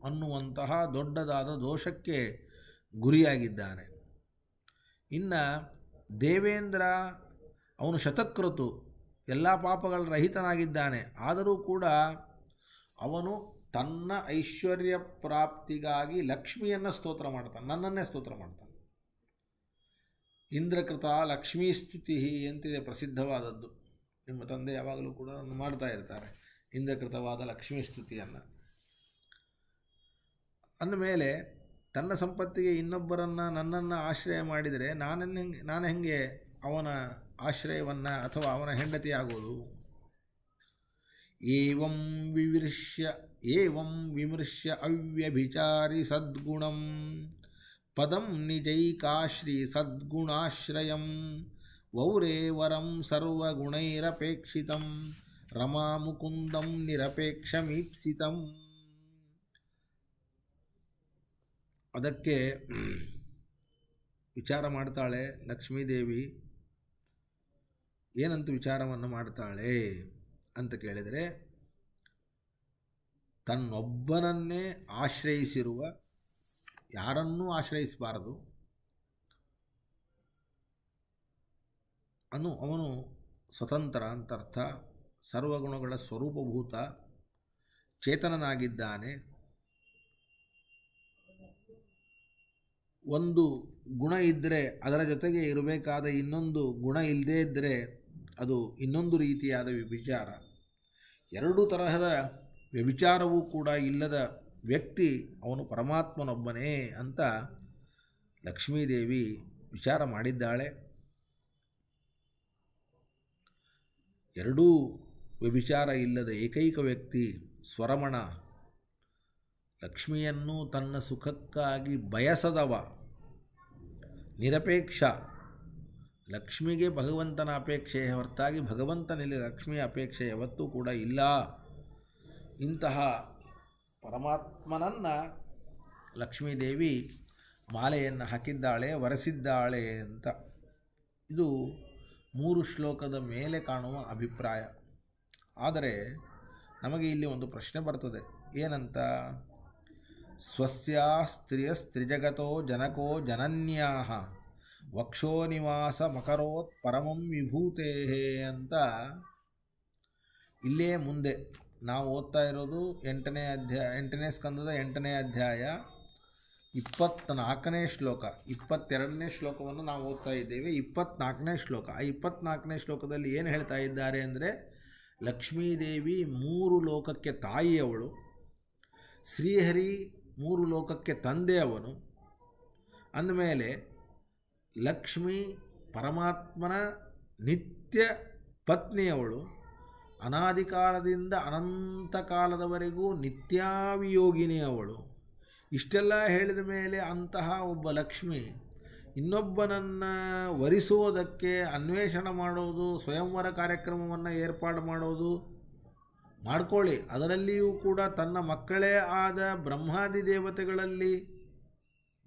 ಅನ್ನುವಂತಹ ದೊಡ್ಡದಾದ ದೋಷಕ್ಕೆ ಗುರಿಯಾಗಿದ್ದಾನೆ ಇನ್ನು ದೇವೇಂದ್ರ ಅವನು ಶತಕೃತು ಎಲ್ಲ ಪಾಪಗಳ ರಹಿತನಾಗಿದ್ದಾನೆ ಆದರೂ ಕೂಡ ಅವನು ತನ್ನ ಐಶ್ವರ್ಯ ಪ್ರಾಪ್ತಿಗಾಗಿ ಲಕ್ಷ್ಮಿಯನ್ನು ಸ್ತೋತ್ರ ಮಾಡ್ತಾನೆ ನನ್ನನ್ನೇ ಸ್ತೋತ್ರ ಮಾಡ್ತಾನೆ ಇಂದ್ರಕೃತ ಲಕ್ಷ್ಮೀ ಸ್ತುತಿ ಎಂತಿದೆ ಪ್ರಸಿದ್ಧವಾದದ್ದು ನಿಮ್ಮ ತಂದೆ ಯಾವಾಗಲೂ ಕೂಡ ಮಾಡ್ತಾ ಇರ್ತಾರೆ ಇಂದ್ರಕೃತವಾದ ಲಕ್ಷ್ಮೀ ಸ್ತುತಿಯನ್ನು ಅಂದಮೇಲೆ ತನ್ನ ಸಂಪತ್ತಿಗೆ ಇನ್ನೊಬ್ಬರನ್ನು ನನ್ನನ್ನು ಆಶ್ರಯ ಮಾಡಿದರೆ ನಾನು ನಾನು ಹೆಂಗೆ ಅವನ ಆಶ್ರಯವನ್ನು ಅಥವಾ ಅವನ ಹೆಂಡತಿಯಾಗುವುದು ಏವಂ ವಿಮೃಶ್ಯ ಏವಂ ವಿಮೃಶ್ಯ ಅವ್ಯಭಿಚಾರಿ ಸದ್ಗುಣಂ ಪದಂ ನಿಜೈಕಾಶ್ರೀ ಸದ್ಗುಣಾಶ್ರಯಂ ವೌರೇವರಂ ಸರ್ವಗುಣೈರಪೇಕ್ಷಿತಂ ರಮಾಮುಕುಂದಂ ಮೀಪ್ಸಿತ ಅದಕ್ಕೆ ವಿಚಾರ ಮಾಡ್ತಾಳೆ ಲಕ್ಷ್ಮೀದೇವಿ ಏನಂತ ವಿಚಾರವನ್ನು ಮಾಡ್ತಾಳೆ ಅಂತ ಕೇಳಿದರೆ ತನ್ನೊಬ್ಬನನ್ನೇ ಆಶ್ರಯಿಸಿರುವ ಯಾರನ್ನೂ ಆಶ್ರಯಿಸಬಾರದು ಅನು ಅವನು ಸ್ವತಂತ್ರ ಅಂತ ಅರ್ಥ ಸರ್ವಗುಣಗಳ ಸ್ವರೂಪಭೂತ ಚೇತನನಾಗಿದ್ದಾನೆ ಒಂದು ಗುಣ ಇದ್ದರೆ ಅದರ ಜೊತೆಗೆ ಇರಬೇಕಾದ ಇನ್ನೊಂದು ಗುಣ ಇಲ್ಲದೇ ಇದ್ದರೆ ಅದು ಇನ್ನೊಂದು ರೀತಿಯಾದ ವ್ಯಭಿಚಾರ ಎರಡು ತರಹದ ವ್ಯಭಿಚಾರವೂ ಕೂಡ ಇಲ್ಲದ ವ್ಯಕ್ತಿ ಅವನು ಪರಮಾತ್ಮನೊಬ್ಬನೇ ಅಂತ ಲಕ್ಷ್ಮೀದೇವಿ ವಿಚಾರ ಮಾಡಿದ್ದಾಳೆ ಎರಡೂ ವ್ಯಭಿಚಾರ ಇಲ್ಲದ ಏಕೈಕ ವ್ಯಕ್ತಿ ಸ್ವರಮಣ ಲಕ್ಷ್ಮಿಯನ್ನು ತನ್ನ ಸುಖಕ್ಕಾಗಿ ಬಯಸದವ ನಿರಪೇಕ್ಷ ಲಕ್ಷ್ಮಿಗೆ ಭಗವಂತನ ಅಪೇಕ್ಷೆ ಹೊರತಾಗಿ ಭಗವಂತನಲ್ಲಿ ಲಕ್ಷ್ಮಿಯ ಅಪೇಕ್ಷೆ ಯಾವತ್ತೂ ಕೂಡ ಇಲ್ಲ ಇಂತಹ ಪರಮಾತ್ಮನನ್ನು ಲಕ್ಷ್ಮೀದೇವಿ ಮಾಲೆಯನ್ನು ಹಾಕಿದ್ದಾಳೆ ಒರೆಸಿದ್ದಾಳೆ ಅಂತ ಇದು ಮೂರು ಶ್ಲೋಕದ ಮೇಲೆ ಕಾಣುವ ಅಭಿಪ್ರಾಯ ಆದರೆ ನಮಗೆ ಇಲ್ಲಿ ಒಂದು ಪ್ರಶ್ನೆ ಬರ್ತದೆ ಏನಂತ ಸ್ವಸ್ಯ ಸ್ತ್ರೀಯ ಸ್ತ್ರೀಜಗತೋ ಜನಕೋ ಜನನ್ಯಾಹ ವಕ್ಷೋ ನಿವಾಸ ಮಕರೋತ್ ಪರಮಂ ವಿಭೂತೇ ಅಂತ ಇಲ್ಲೇ ಮುಂದೆ ನಾವು ಓದ್ತಾ ಇರೋದು ಎಂಟನೇ ಅಧ್ಯಾಯ ಎಂಟನೇ ಸ್ಕಂದದ ಎಂಟನೇ ಅಧ್ಯಾಯ ಇಪ್ಪತ್ತ್ನಾಲ್ಕನೇ ಶ್ಲೋಕ ಇಪ್ಪತ್ತೆರಡನೇ ಶ್ಲೋಕವನ್ನು ನಾವು ಓದ್ತಾ ಇದ್ದೇವೆ ಇಪ್ಪತ್ನಾಲ್ಕನೇ ಶ್ಲೋಕ ಆ ಇಪ್ಪತ್ನಾಲ್ಕನೇ ಶ್ಲೋಕದಲ್ಲಿ ಏನು ಹೇಳ್ತಾ ಇದ್ದಾರೆ ಅಂದರೆ ಲಕ್ಷ್ಮೀದೇವಿ ಮೂರು ಲೋಕಕ್ಕೆ ತಾಯಿಯವಳು ಶ್ರೀಹರಿ ಮೂರು ಲೋಕಕ್ಕೆ ತಂದೆಯವನು ಅಂದಮೇಲೆ ಲಕ್ಷ್ಮಿ ಪರಮಾತ್ಮನ ನಿತ್ಯ ಪತ್ನಿಯವಳು ಅನಾದಿ ಕಾಲದಿಂದ ಅನಂತ ಕಾಲದವರೆಗೂ ನಿತ್ಯಾವಿಯೋಗಿನಿಯವಳು ಅವಳು ಇಷ್ಟೆಲ್ಲ ಹೇಳಿದ ಮೇಲೆ ಅಂತಹ ಒಬ್ಬ ಲಕ್ಷ್ಮಿ ಇನ್ನೊಬ್ಬನನ್ನು ವರಿಸುವುದಕ್ಕೆ ಅನ್ವೇಷಣೆ ಮಾಡೋದು ಸ್ವಯಂವರ ಕಾರ್ಯಕ್ರಮವನ್ನು ಏರ್ಪಾಡು ಮಾಡೋದು ಮಾಡಿಕೊಳ್ಳಿ ಅದರಲ್ಲಿಯೂ ಕೂಡ ತನ್ನ ಮಕ್ಕಳೇ ಆದ ಬ್ರಹ್ಮಾದಿ ದೇವತೆಗಳಲ್ಲಿ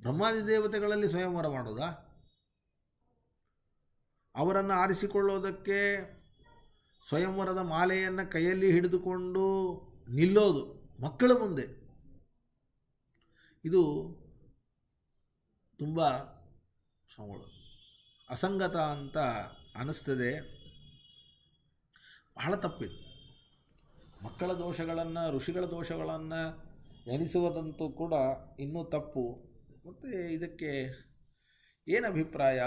ಬ್ರಹ್ಮಾದಿ ದೇವತೆಗಳಲ್ಲಿ ಸ್ವಯಂವರ ಮಾಡೋದಾ ಅವರನ್ನು ಆರಿಸಿಕೊಳ್ಳೋದಕ್ಕೆ ಸ್ವಯಂವರದ ಮಾಲೆಯನ್ನು ಕೈಯಲ್ಲಿ ಹಿಡಿದುಕೊಂಡು ನಿಲ್ಲೋದು ಮಕ್ಕಳ ಮುಂದೆ ಇದು ತುಂಬ ಅಸಂಗತ ಅಂತ ಅನ್ನಿಸ್ತದೆ ಬಹಳ ತಪ್ಪಿದೆ ಮಕ್ಕಳ ದೋಷಗಳನ್ನು ಋಷಿಗಳ ದೋಷಗಳನ್ನು ಎಣಿಸುವುದಂತೂ ಕೂಡ ಇನ್ನೂ ತಪ್ಪು ಮತ್ತು ಇದಕ್ಕೆ ಏನು ಅಭಿಪ್ರಾಯ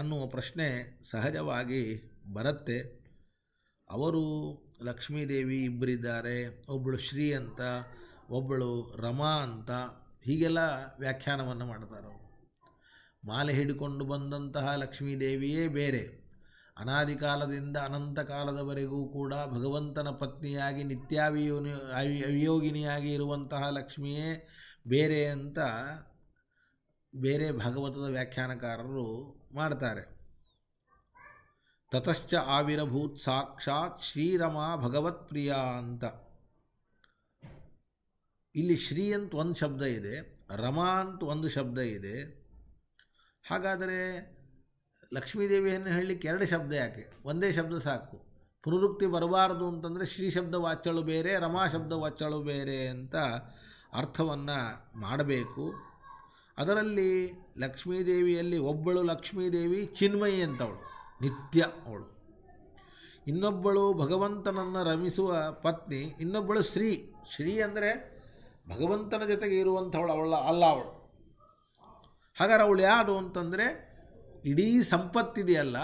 ಅನ್ನುವ ಪ್ರಶ್ನೆ ಸಹಜವಾಗಿ ಬರುತ್ತೆ ಅವರು ಲಕ್ಷ್ಮೀದೇವಿ ಇಬ್ಬರಿದ್ದಾರೆ ಒಬ್ಬಳು ಶ್ರೀ ಅಂತ ಒಬ್ಬಳು ರಮಾ ಅಂತ ಹೀಗೆಲ್ಲ ವ್ಯಾಖ್ಯಾನವನ್ನು ಮಾಡ್ತಾರೆ ಅವರು ಮಾಲೆ ಹಿಡಿಕೊಂಡು ಬಂದಂತಹ ಲಕ್ಷ್ಮೀದೇವಿಯೇ ಬೇರೆ ಅನಾದಿ ಕಾಲದಿಂದ ಅನಂತ ಕಾಲದವರೆಗೂ ಕೂಡ ಭಗವಂತನ ಪತ್ನಿಯಾಗಿ ನಿತ್ಯಾವಿಯೋನಿ ಅವಿಯೋಗಿನಿಯಾಗಿ ಇರುವಂತಹ ಲಕ್ಷ್ಮಿಯೇ ಬೇರೆ ಅಂತ ಬೇರೆ ಭಾಗವತದ ವ್ಯಾಖ್ಯಾನಕಾರರು ಮಾಡ್ತಾರೆ ತತಶ್ಚ ಆವಿರಭೂತ್ ಸಾಕ್ಷಾತ್ ಶ್ರೀರಮ ಭಗವತ್ಪ್ರಿಯ ಅಂತ ಇಲ್ಲಿ ಶ್ರೀ ಅಂತ ಒಂದು ಶಬ್ದ ಇದೆ ರಮ ಅಂತ ಒಂದು ಶಬ್ದ ಇದೆ ಹಾಗಾದರೆ ಲಕ್ಷ್ಮೀದೇವಿಯನ್ನು ಹೇಳಲಿಕ್ಕೆ ಎರಡು ಶಬ್ದ ಯಾಕೆ ಒಂದೇ ಶಬ್ದ ಸಾಕು ಪುನರುಕ್ತಿ ಬರಬಾರದು ಅಂತಂದರೆ ಶ್ರೀ ಶಬ್ದ ವಾಚಳು ಬೇರೆ ರಮಾ ಶಬ್ದ ವಾಚಳು ಬೇರೆ ಅಂತ ಅರ್ಥವನ್ನು ಮಾಡಬೇಕು ಅದರಲ್ಲಿ ಲಕ್ಷ್ಮೀದೇವಿಯಲ್ಲಿ ಒಬ್ಬಳು ಲಕ್ಷ್ಮೀದೇವಿ ಚಿನ್ಮಯಿ ಅಂತವಳು ನಿತ್ಯ ಅವಳು ಇನ್ನೊಬ್ಬಳು ಭಗವಂತನನ್ನು ರಮಿಸುವ ಪತ್ನಿ ಇನ್ನೊಬ್ಬಳು ಶ್ರೀ ಶ್ರೀ ಅಂದರೆ ಭಗವಂತನ ಜೊತೆಗೆ ಇರುವಂಥವಳು ಅವಳ ಅಲ್ಲ ಅವಳು ಹಾಗಾದ್ರೆ ಅವಳು ಯಾರು ಅಂತಂದರೆ ಇಡೀ ಸಂಪತ್ತಿದೆಯಲ್ಲ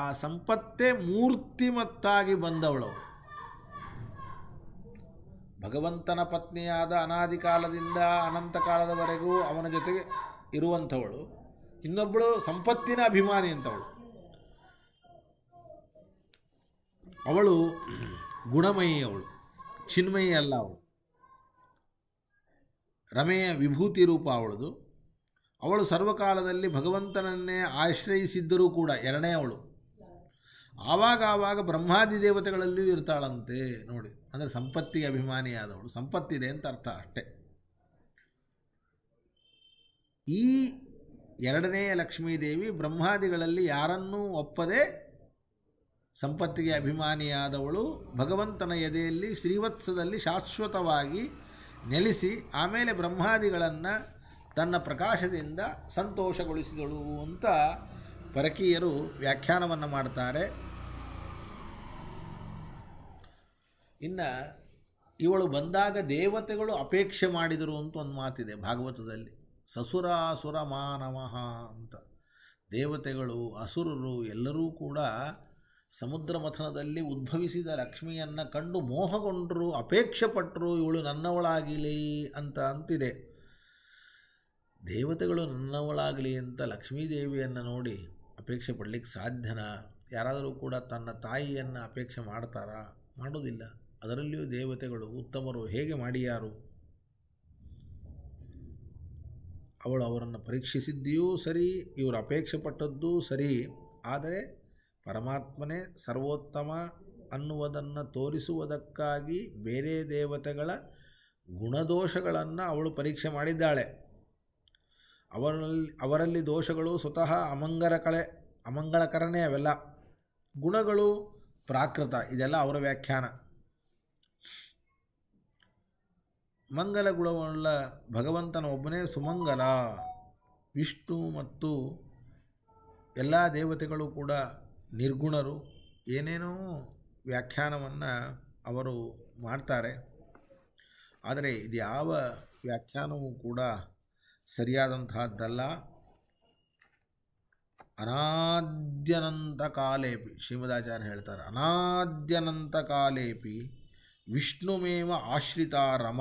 ಆ ಸಂಪತ್ತೇ ಮೂರ್ತಿಮತ್ತಾಗಿ ಬಂದವಳವಳು ಭಗವಂತನ ಪತ್ನಿಯಾದ ಅನಾದಿ ಕಾಲದಿಂದ ಅನಂತ ಕಾಲದವರೆಗೂ ಅವನ ಜೊತೆಗೆ ಇರುವಂಥವಳು ಇನ್ನೊಬ್ಬಳು ಸಂಪತ್ತಿನ ಅಭಿಮಾನಿ ಅಂತವಳು ಅವಳು ಗುಣಮಯಿ ಅವಳು ಚಿನ್ಮಯಿ ಅಲ್ಲ ಅವಳು ರಮೆಯ ವಿಭೂತಿ ರೂಪ ಅವಳದು ಅವಳು ಸರ್ವಕಾಲದಲ್ಲಿ ಭಗವಂತನನ್ನೇ ಆಶ್ರಯಿಸಿದ್ದರೂ ಕೂಡ ಎರಡನೇ ಅವಳು ಆವಾಗ ಆವಾಗ ಬ್ರಹ್ಮಾದಿ ದೇವತೆಗಳಲ್ಲಿಯೂ ಇರ್ತಾಳಂತೆ ನೋಡಿ ಅಂದರೆ ಸಂಪತ್ತಿಗೆ ಅಭಿಮಾನಿಯಾದವಳು ಸಂಪತ್ತಿದೆ ಅಂತ ಅರ್ಥ ಅಷ್ಟೆ ಈ ಎರಡನೇ ಲಕ್ಷ್ಮೀದೇವಿ ಬ್ರಹ್ಮಾದಿಗಳಲ್ಲಿ ಯಾರನ್ನೂ ಒಪ್ಪದೆ ಸಂಪತ್ತಿಗೆ ಅಭಿಮಾನಿಯಾದವಳು ಭಗವಂತನ ಎದೆಯಲ್ಲಿ ಶ್ರೀವತ್ಸದಲ್ಲಿ ಶಾಶ್ವತವಾಗಿ ನೆಲೆಸಿ ಆಮೇಲೆ ಬ್ರಹ್ಮಾದಿಗಳನ್ನು ತನ್ನ ಪ್ರಕಾಶದಿಂದ ಸಂತೋಷಗೊಳಿಸಿದಳು ಅಂತ ಪರಕೀಯರು ವ್ಯಾಖ್ಯಾನವನ್ನು ಮಾಡ್ತಾರೆ ಇನ್ನು ಇವಳು ಬಂದಾಗ ದೇವತೆಗಳು ಅಪೇಕ್ಷೆ ಮಾಡಿದರು ಅಂತ ಒಂದು ಮಾತಿದೆ ಭಾಗವತದಲ್ಲಿ ಸಸುರಾಸುರ ಮಾನವಃ ಅಂತ ದೇವತೆಗಳು ಅಸುರರು ಎಲ್ಲರೂ ಕೂಡ ಸಮುದ್ರ ಮಥನದಲ್ಲಿ ಉದ್ಭವಿಸಿದ ಲಕ್ಷ್ಮಿಯನ್ನು ಕಂಡು ಮೋಹಗೊಂಡರು ಅಪೇಕ್ಷೆ ಪಟ್ಟರು ಇವಳು ನನ್ನವಳಾಗಿಲಿ ಅಂತ ಅಂತಿದೆ ದೇವತೆಗಳು ನನ್ನವಳಾಗಲಿ ಅಂತ ದೇವಿಯನ್ನು ನೋಡಿ ಅಪೇಕ್ಷೆ ಪಡಲಿಕ್ಕೆ ಸಾಧ್ಯನಾ ಯಾರಾದರೂ ಕೂಡ ತನ್ನ ತಾಯಿಯನ್ನು ಅಪೇಕ್ಷೆ ಮಾಡ್ತಾರಾ ಮಾಡೋದಿಲ್ಲ ಅದರಲ್ಲಿಯೂ ದೇವತೆಗಳು ಉತ್ತಮರು ಹೇಗೆ ಮಾಡಿಯಾರು ಅವಳು ಅವರನ್ನು ಪರೀಕ್ಷಿಸಿದ್ದೀಯೂ ಸರಿ ಇವರು ಅಪೇಕ್ಷೆ ಪಟ್ಟದ್ದೂ ಸರಿ ಆದರೆ ಪರಮಾತ್ಮನೇ ಸರ್ವೋತ್ತಮ ಅನ್ನುವುದನ್ನು ತೋರಿಸುವುದಕ್ಕಾಗಿ ಬೇರೆ ದೇವತೆಗಳ ಗುಣದೋಷಗಳನ್ನು ಅವಳು ಪರೀಕ್ಷೆ ಮಾಡಿದ್ದಾಳೆ ಅವರಲ್ಲಿ ಅವರಲ್ಲಿ ದೋಷಗಳು ಸ್ವತಃ ಅಮಂಗರ ಕಳೆ ಅಮಂಗಳಕರನೇ ಅವೆಲ್ಲ ಗುಣಗಳು ಪ್ರಾಕೃತ ಇದೆಲ್ಲ ಅವರ ವ್ಯಾಖ್ಯಾನ ಮಂಗಲ ಗುಣವುಳ್ಳ ಭಗವಂತನ ಒಬ್ಬನೇ ಸುಮಂಗಲ ವಿಷ್ಣು ಮತ್ತು ಎಲ್ಲ ದೇವತೆಗಳು ಕೂಡ ನಿರ್ಗುಣರು ಏನೇನೋ ವ್ಯಾಖ್ಯಾನವನ್ನು ಅವರು ಮಾಡ್ತಾರೆ ಆದರೆ ಇದು ಯಾವ ವ್ಯಾಖ್ಯಾನವೂ ಕೂಡ ಸರಿಯಾದಂತಹದ್ದಲ್ಲ ಅನಾದ್ಯನಂತ ಕಾಲೇಪಿ ಶ್ರೀಮದಾಚಾರ್ಯ ಹೇಳ್ತಾರೆ ಅನಾದ್ಯನಂತ ಕಾಲೇಪಿ ವಿಷ್ಣುಮೇವ ಆಶ್ರಿತ ರಮ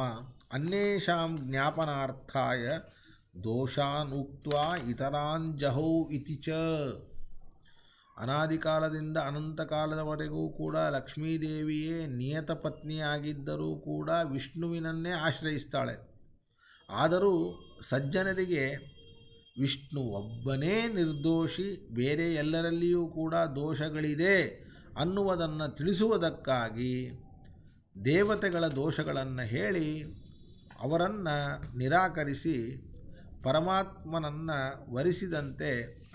ಅನ್ಯೇಷಾಂ ಜ್ಞಾಪನಾರ್ಥಾಯ ದೋಷಾನ್ ಉಕ್ತ ಇತರಾನ್ ಜಹೌ ಇತಿ ಚ ಅನಾದಿ ಕಾಲದಿಂದ ಅನಂತ ಕಾಲದವರೆಗೂ ಕೂಡ ಲಕ್ಷ್ಮೀದೇವಿಯೇ ನಿಯತ ಪತ್ನಿಯಾಗಿದ್ದರೂ ಕೂಡ ವಿಷ್ಣುವಿನನ್ನೇ ಆಶ್ರಯಿಸ್ತಾಳೆ ಆದರೂ ಸಜ್ಜನರಿಗೆ ವಿಷ್ಣು ಒಬ್ಬನೇ ನಿರ್ದೋಷಿ ಬೇರೆ ಎಲ್ಲರಲ್ಲಿಯೂ ಕೂಡ ದೋಷಗಳಿದೆ ಅನ್ನುವುದನ್ನು ತಿಳಿಸುವುದಕ್ಕಾಗಿ ದೇವತೆಗಳ ದೋಷಗಳನ್ನು ಹೇಳಿ ಅವರನ್ನು ನಿರಾಕರಿಸಿ ಪರಮಾತ್ಮನನ್ನು ವರಿಸಿದಂತೆ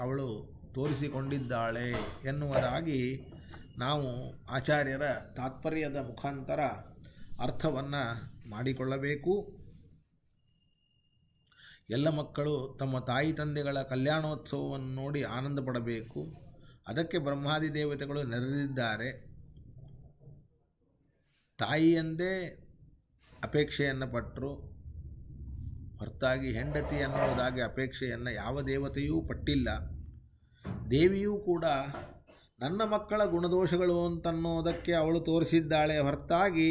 ಅವಳು ತೋರಿಸಿಕೊಂಡಿದ್ದಾಳೆ ಎನ್ನುವುದಾಗಿ ನಾವು ಆಚಾರ್ಯರ ತಾತ್ಪರ್ಯದ ಮುಖಾಂತರ ಅರ್ಥವನ್ನು ಮಾಡಿಕೊಳ್ಳಬೇಕು ಎಲ್ಲ ಮಕ್ಕಳು ತಮ್ಮ ತಾಯಿ ತಂದೆಗಳ ಕಲ್ಯಾಣೋತ್ಸವವನ್ನು ನೋಡಿ ಆನಂದ ಪಡಬೇಕು ಅದಕ್ಕೆ ಬ್ರಹ್ಮಾದಿ ದೇವತೆಗಳು ನೆರೆದಿದ್ದಾರೆ ತಾಯಿಯಂದೇ ಅಪೇಕ್ಷೆಯನ್ನು ಪಟ್ಟರು ಹೊರತಾಗಿ ಹೆಂಡತಿ ಅನ್ನುವುದಾಗಿ ಅಪೇಕ್ಷೆಯನ್ನು ಯಾವ ದೇವತೆಯೂ ಪಟ್ಟಿಲ್ಲ ದೇವಿಯೂ ಕೂಡ ನನ್ನ ಮಕ್ಕಳ ಗುಣದೋಷಗಳು ಅಂತನ್ನೋದಕ್ಕೆ ಅವಳು ತೋರಿಸಿದ್ದಾಳೆ ಹೊರತಾಗಿ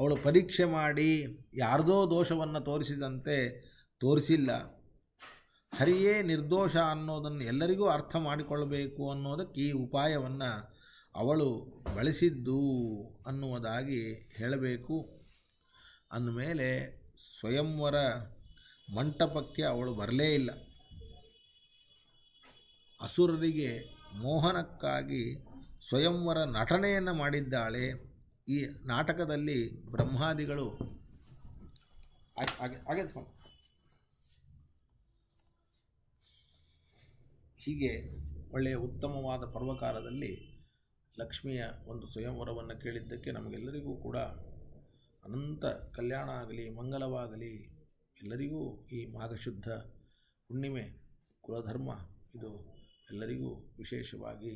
ಅವಳು ಪರೀಕ್ಷೆ ಮಾಡಿ ಯಾರದೋ ದೋಷವನ್ನು ತೋರಿಸಿದಂತೆ ತೋರಿಸಿಲ್ಲ ಹರಿಯೇ ನಿರ್ದೋಷ ಅನ್ನೋದನ್ನು ಎಲ್ಲರಿಗೂ ಅರ್ಥ ಮಾಡಿಕೊಳ್ಳಬೇಕು ಅನ್ನೋದಕ್ಕೆ ಈ ಉಪಾಯವನ್ನು ಅವಳು ಬಳಸಿದ್ದು ಅನ್ನುವುದಾಗಿ ಹೇಳಬೇಕು ಅಂದಮೇಲೆ ಸ್ವಯಂವರ ಮಂಟಪಕ್ಕೆ ಅವಳು ಬರಲೇ ಇಲ್ಲ ಅಸುರರಿಗೆ ಮೋಹನಕ್ಕಾಗಿ ಸ್ವಯಂವರ ನಟನೆಯನ್ನು ಮಾಡಿದ್ದಾಳೆ ಈ ನಾಟಕದಲ್ಲಿ ಬ್ರಹ್ಮಾದಿಗಳು ಹೀಗೆ ಒಳ್ಳೆಯ ಉತ್ತಮವಾದ ಪರ್ವಕಾಲದಲ್ಲಿ ಲಕ್ಷ್ಮಿಯ ಒಂದು ಸ್ವಯಂವರವನ್ನು ಕೇಳಿದ್ದಕ್ಕೆ ನಮಗೆಲ್ಲರಿಗೂ ಕೂಡ ಅನಂತ ಕಲ್ಯಾಣ ಆಗಲಿ ಮಂಗಲವಾಗಲಿ ಎಲ್ಲರಿಗೂ ಈ ಮಾಘಶುದ್ಧ ಹುಣ್ಣಿಮೆ ಕುಲಧರ್ಮ ಇದು ಎಲ್ಲರಿಗೂ ವಿಶೇಷವಾಗಿ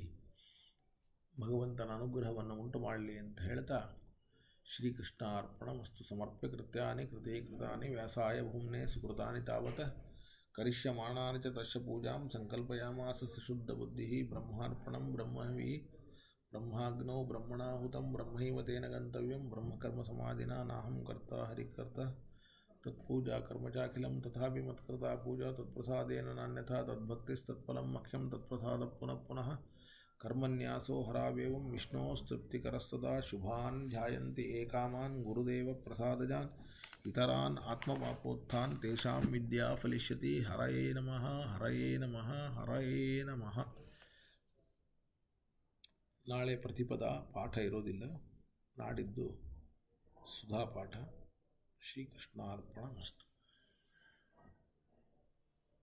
ಭಗವಂತನ ಅನುಗ್ರಹವನ್ನು ಉಂಟು ಮಾಡಲಿ ಅಂತ ಹೇಳ್ತಾ ಶ್ರೀಕೃಷ್ಣ ಅರ್ಪಣ ವಸ್ತು ಸಮರ್ಪ್ಯ ಕೃತ್ಯಾನಿ ಕೃತೀಕೃತಾನಿ ವ್ಯಾಸಾಯ ಭೂಮ್ನೆ ಸುಕೃತಾನಿ ತಾವತ ಕರಿಷ್ಯಮಾಣಾನಿ ಚ ತಸ್ಯ ಪೂಜಾಂ ಸಂಕಲ್ಪಯಾಮಾಸ ಶುದ್ಧ ಬುದ್ಧಿ ಬ್ರಹ್ಮಾರ್ಪಣಂ ಬ್ರಹ್ಮವಿ ब्रह्माग्नो ब्रह्मणाहुतं ब्रह्म तेन ब्रह्मकर्म ब्रह्मकर्मसमाधिना नाहम कर्ता हरिकर्ता तत्पूजा कर्मचाखिल तथा तथापि मत्कृता पूजा तत्प्रसादेन नान्यथा तद्भक्तिस्तत्फलं मख्यम तत्प्रसाद पुनः पुनः कर्मन्यासो हरावेवं विष्णोस्तृप्तिकरस्तदा शुभान ध्यायन्ति प्रसाद गुरुदेवप्रसादजान् इतरान आत्मवापोत्थान् तेषां विद्या फलिष्यति हरये नमः हरये नमः हरये नमः ನಾಳೆ ಪ್ರತಿಪದ ಪಾಠ ಇರೋದಿಲ್ಲ ನಾಡಿದ್ದು ಸುಧಾ ಪಾಠ ಶ್ರೀಕೃಷ್ಣಾರ್ಪಣ ಮಸ್ತು